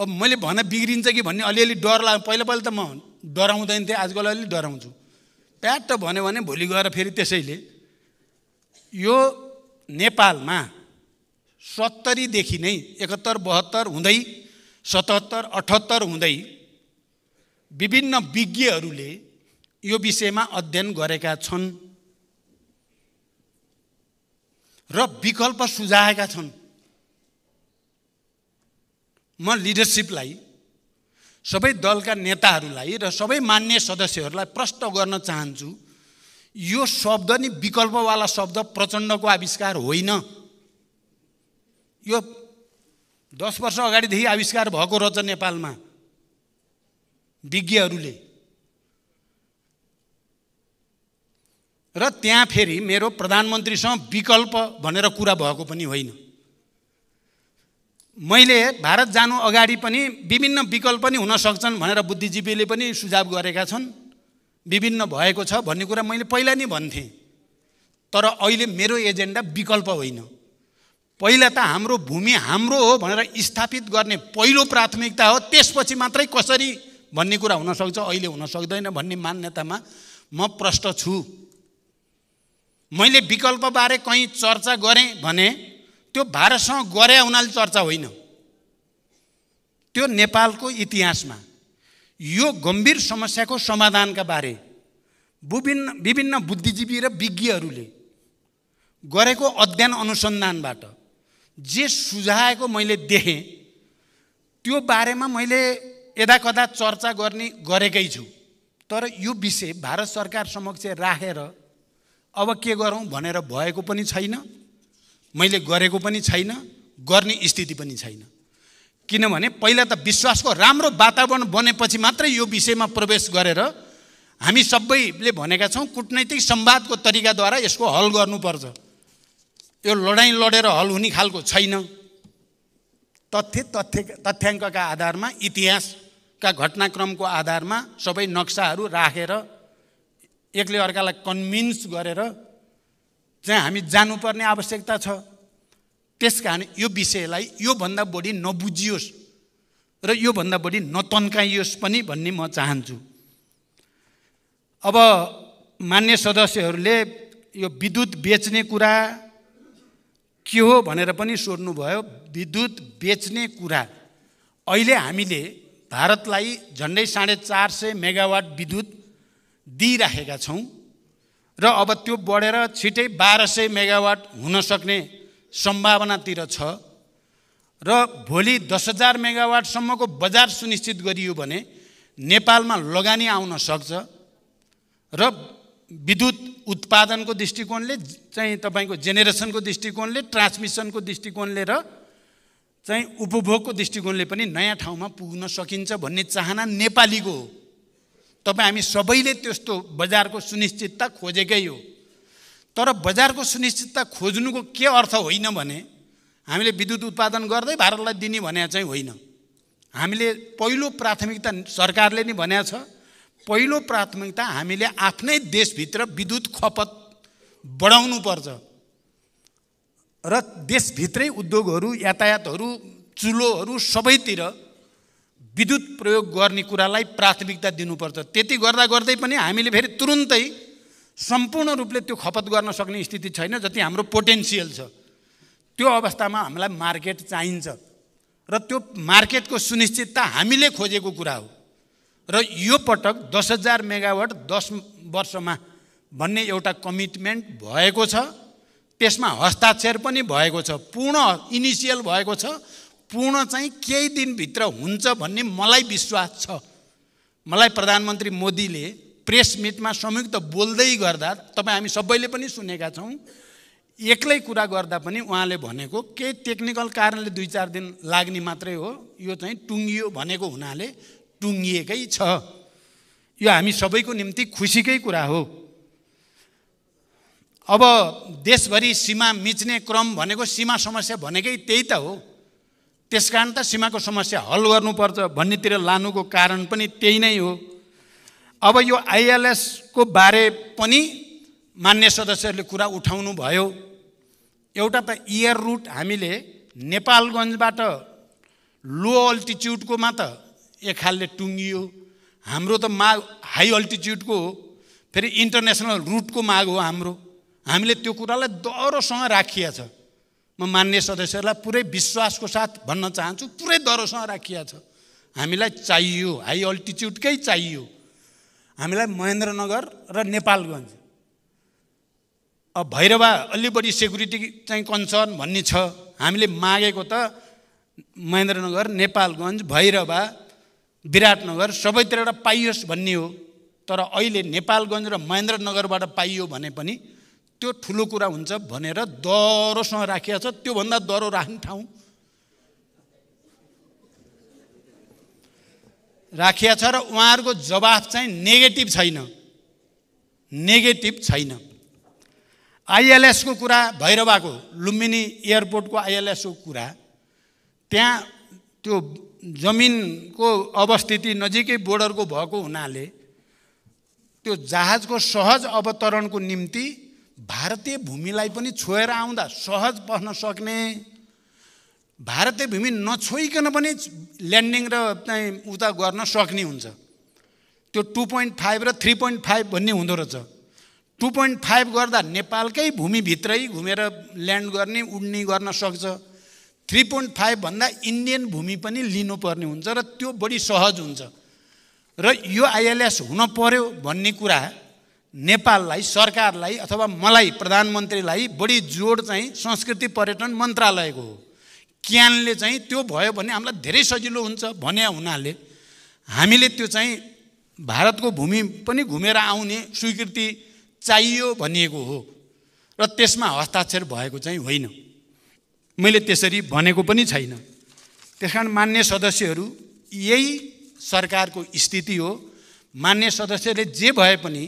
अब मैले भन बिग्रिन्छ कि भन्ने अलिअलि डर लाग्यो पहिला पहिला त म डराउँदैन थिएँ आजकल अलि डराउँछु प्याट भन्यो भने भोलि गएर फेरि त्यसैले यो नेपालमा सत्तरीदेखि नै एकहत्तर बहत्तर हुँदै सतहत्तर अठहत्तर हुँदै विभिन्न विज्ञहरूले यो विषयमा अध्ययन गरेका छन् र विकल्प सुझाएका छन् म लिडरसिपलाई सबै दलका नेताहरूलाई र सबै मान्य सदस्यहरूलाई प्रश्न गर्न चाहन्छु यो शब्द नि विकल्पवाला शब्द प्रचण्डको आविष्कार होइन यो दस वर्ष अगाडिदेखि आविष्कार भएको रहेछ नेपालमा विज्ञहरूले र त्यहाँ फेरि मेरो प्रधानमन्त्रीसँग विकल्प भनेर कुरा भएको पनि होइन मैले भारत जानु अगाडि पनि विभिन्न विकल्प पनि हुन सक्छन् भनेर बुद्धिजीवीले पनि सुझाव गरेका छन् विभिन्न भएको छ भन्ने कुरा मैले पहिला नै भन्थेँ तर अहिले मेरो एजेन्डा विकल्प होइन पहिला त हाम्रो भूमि हाम्रो हो भनेर स्थापित गर्ने पहिलो प्राथमिकता हो त्यसपछि मात्रै कसरी भन्ने कुरा हुनसक्छ अहिले हुन सक्दैन भन्ने मान्यतामा म प्रष्ट छु मैले विकल्पबारे कहीँ चर्चा गरेँ भने त्यो भारतसँग गरे हुनाले चर्चा होइन त्यो नेपालको इतिहासमा यो गम्भीर समस्याको समाधानका बारे विभिन्न विभिन्न बुद्धिजीवी र विज्ञहरूले गरेको अध्ययन अनुसन्धानबाट जे सुझाएको मैले देखेँ त्यो बारेमा मैले यदाकदा चर्चा गर्ने गरेकै छु तर यो विषय भारत सरकार समक्ष राखेर रा, अब के गरौँ भनेर भएको पनि छैन मैले गरेको पनि छैन गर्ने स्थिति पनि छैन किनभने पहिला त विश्वासको राम्रो वातावरण बनेपछि मात्रै यो विषयमा प्रवेश गरेर हामी सबैले भनेका छौँ कुटनैतिक संवादको तरिकाद्वारा यसको हल गर्नुपर्छ यो लडाइँ लडेर हल हुने खालको छैन तथ्य तथ्य तथ्याङ्कका आधारमा इतिहासका घटनाक्रमको आधारमा सबै नक्साहरू राखेर एकले अर्कालाई कन्भिन्स गरेर चाहिँ हामी जानुपर्ने आवश्यकता छ त्यस कारण यो विषयलाई योभन्दा बढी नबुझियोस् र योभन्दा बढी नतन्काइयोस् पनि भन्ने म चाहन्छु अब मान्य सदस्यहरूले यो विद्युत बेच्ने कुरा के हो भनेर पनि सोध्नुभयो विद्युत बेच्ने कुरा अहिले हामीले भारतलाई झन्डै साढे चार सय मेगावाट विद्युत दिइराखेका छौँ र अब त्यो बढेर छिटै बाह्र सय मेगावाट हुन सक्ने सम्भावनातिर छ र भोलि दस हजार मेगावाटसम्मको बजार सुनिश्चित गरियो भने नेपालमा लगानी आउन सक्छ र विद्युत उत्पादनको दृष्टिकोणले चाहिँ तपाईँको जेनेरेसनको दृष्टिकोणले ट्रान्समिसनको दृष्टिकोणले र चाहिँ उपभोगको दृष्टिकोणले पनि नयाँ ठाउँमा पुग्न सकिन्छ भन्ने चाहना नेपालीको हो तपाईँ हामी सबैले त्यस्तो बजारको सुनिश्चितता खोजेकै हो तर बजारको सुनिश्चितता खोज्नुको के अर्थ होइन भने हामीले विद्युत उत्पादन गर्दै भारतलाई दिने भने चाहिँ होइन हामीले पहिलो प्राथमिकता सरकारले नै भनेको छ पहिलो प्राथमिकता हामीले आफ्नै देशभित्र विद्युत खपत बढाउनु पर्छ र देशभित्रै उद्योगहरू यातायातहरू चुलोहरू सबैतिर विद्युत प्रयोग गर्ने कुरालाई प्राथमिकता दिनुपर्छ त्यति गर्दा गर्दै पनि हामीले फेरि तुरुन्तै सम्पूर्ण रूपले त्यो खपत गर्न सक्ने स्थिति छैन जति हाम्रो पोटेन्सियल छ त्यो अवस्थामा हामीलाई मार्केट चाहिन्छ र त्यो मार्केटको सुनिश्चितता हामीले खोजेको कुरा हो र यो पटक दस हजार मेगावट दस वर्षमा भन्ने एउटा कमिटमेन्ट भएको छ त्यसमा हस्ताक्षर पनि भएको छ पूर्ण इनिसियल भएको छ पूर्ण चाहिँ केही दिनभित्र हुन्छ भन्ने मलाई विश्वास छ मलाई प्रधानमन्त्री मोदीले प्रेस मिटमा संयुक्त बोल्दै गर्दा तपाईँ हामी सबैले पनि सुनेका छौँ एक्लै कुरा गर्दा पनि उहाँले भनेको केही टेक्निकल कारणले दुई चार दिन लाग्ने मात्रै हो यो चाहिँ टुङ्गियो भनेको हुनाले टुङ्गिएकै छ यो हामी सबैको निम्ति खुसीकै कुरा हो अब देशभरि सीमा मिच्ने क्रम भनेको सीमा समस्या भनेकै त्यही त हो त्यस कारण त सीमाको समस्या हल गर्नुपर्छ भन्नेतिर लानुको कारण पनि त्यही नै हो अब यो आइएलएसको बारे पनि मान्य सदस्यहरूले कुरा उठाउनु भयो एउटा त इयर रुट हामीले नेपालगञ्जबाट लो अल्टिच्युडकोमा त एक खालले टुङ्गियो हाम्रो त माग हाई अल्टिच्युडको हो फेरि इन्टरनेसनल रुटको माग हो हाम्रो हामीले त्यो कुरालाई दह्रोसँग राखिया छ म मान्य सदस्यहरूलाई पुरै विश्वासको साथ भन्न चाहन्छु पुरै दरोसँग राखिया छ हामीलाई चाहियो हाई अल्टिच्युडकै चाहियो हामीलाई महेन्द्रनगर र नेपालगञ्ज अब भैरवा अलि बढी सेक्युरिटी चाहिँ कन्सर्न भन्ने छ हामीले मागेको त महेन्द्रनगर नेपालगञ्ज भैरवा विराटनगर सबैतिर पाइयोस् भन्ने हो तर अहिले नेपालगञ्ज र महेन्द्रनगरबाट पाइयो भने पनि त्यो ठुलो कुरा हुन्छ भनेर दह्रोसँग राखिएको छ त्योभन्दा दह्रो राख्ने ठाउँ राखिया छ र उहाँहरूको जवाफ चाहिँ नेगेटिभ छैन नेगेटिभ छैन आइएलएसको कुरा भैरवाको लुम्बिनी एयरपोर्टको आइएलएसको कुरा त्यहाँ त्यो जमिनको अवस्थिति नजिकै बोर्डरको भएको हुनाले त्यो जहाजको सहज अवतरणको निम्ति भारतीय भूमिलाई पनि छोएर आउँदा सहज पस्न सक्ने भारतीय भूमि नछोइकन पनि ल्यान्डिङ र चाहिँ उता गर्न सक्ने हुन्छ त्यो टु पोइन्ट फाइभ र थ्री पोइन्ट फाइभ भन्ने हुँदो रहेछ टु पोइन्ट फाइभ गर्दा नेपालकै भूमिभित्रै घुमेर ल्यान्ड गर्ने उड्ने गर्न सक्छ थ्री पोइन्ट फाइभभन्दा इन्डियन भूमि पनि लिनुपर्ने हुन्छ र त्यो बढी सहज हुन्छ र यो आइएलएस हुन पऱ्यो भन्ने कुरा नेपाललाई सरकारलाई अथवा मलाई प्रधानमन्त्रीलाई बढी जोड चाहिँ संस्कृति पर्यटन मन्त्रालयको हो क्यानले चाहिँ त्यो भयो भने हामीलाई धेरै सजिलो हुन्छ भन्या हुनाले हामीले त्यो चाहिँ भारतको भूमि पनि घुमेर आउने स्वीकृति चाहियो भनिएको हो र त्यसमा हस्ताक्षर भएको चाहिँ होइन मैले त्यसरी भनेको पनि छैन त्यस कारण मान्य सदस्यहरू यही सरकारको स्थिति हो मान्य सदस्यले जे भए पनि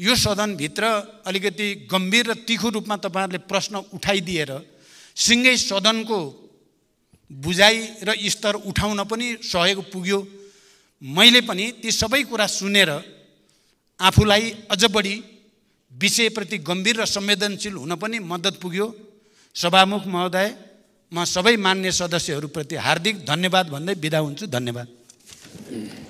यो सदनभित्र अलिकति गम्भीर र तिखो रूपमा तपाईँहरूले प्रश्न उठाइदिएर सिँगै सदनको बुझाइ र स्तर उठाउन पनि सहयोग पुग्यो मैले पनि ती सबै कुरा सुनेर आफूलाई अझ बढी विषयप्रति गम्भीर र संवेदनशील हुन पनि मद्दत पुग्यो सभामुख महोदय म सबै मान्य सदस्यहरूप्रति हार्दिक धन्यवाद भन्दै बिदा हुन्छु धन्यवाद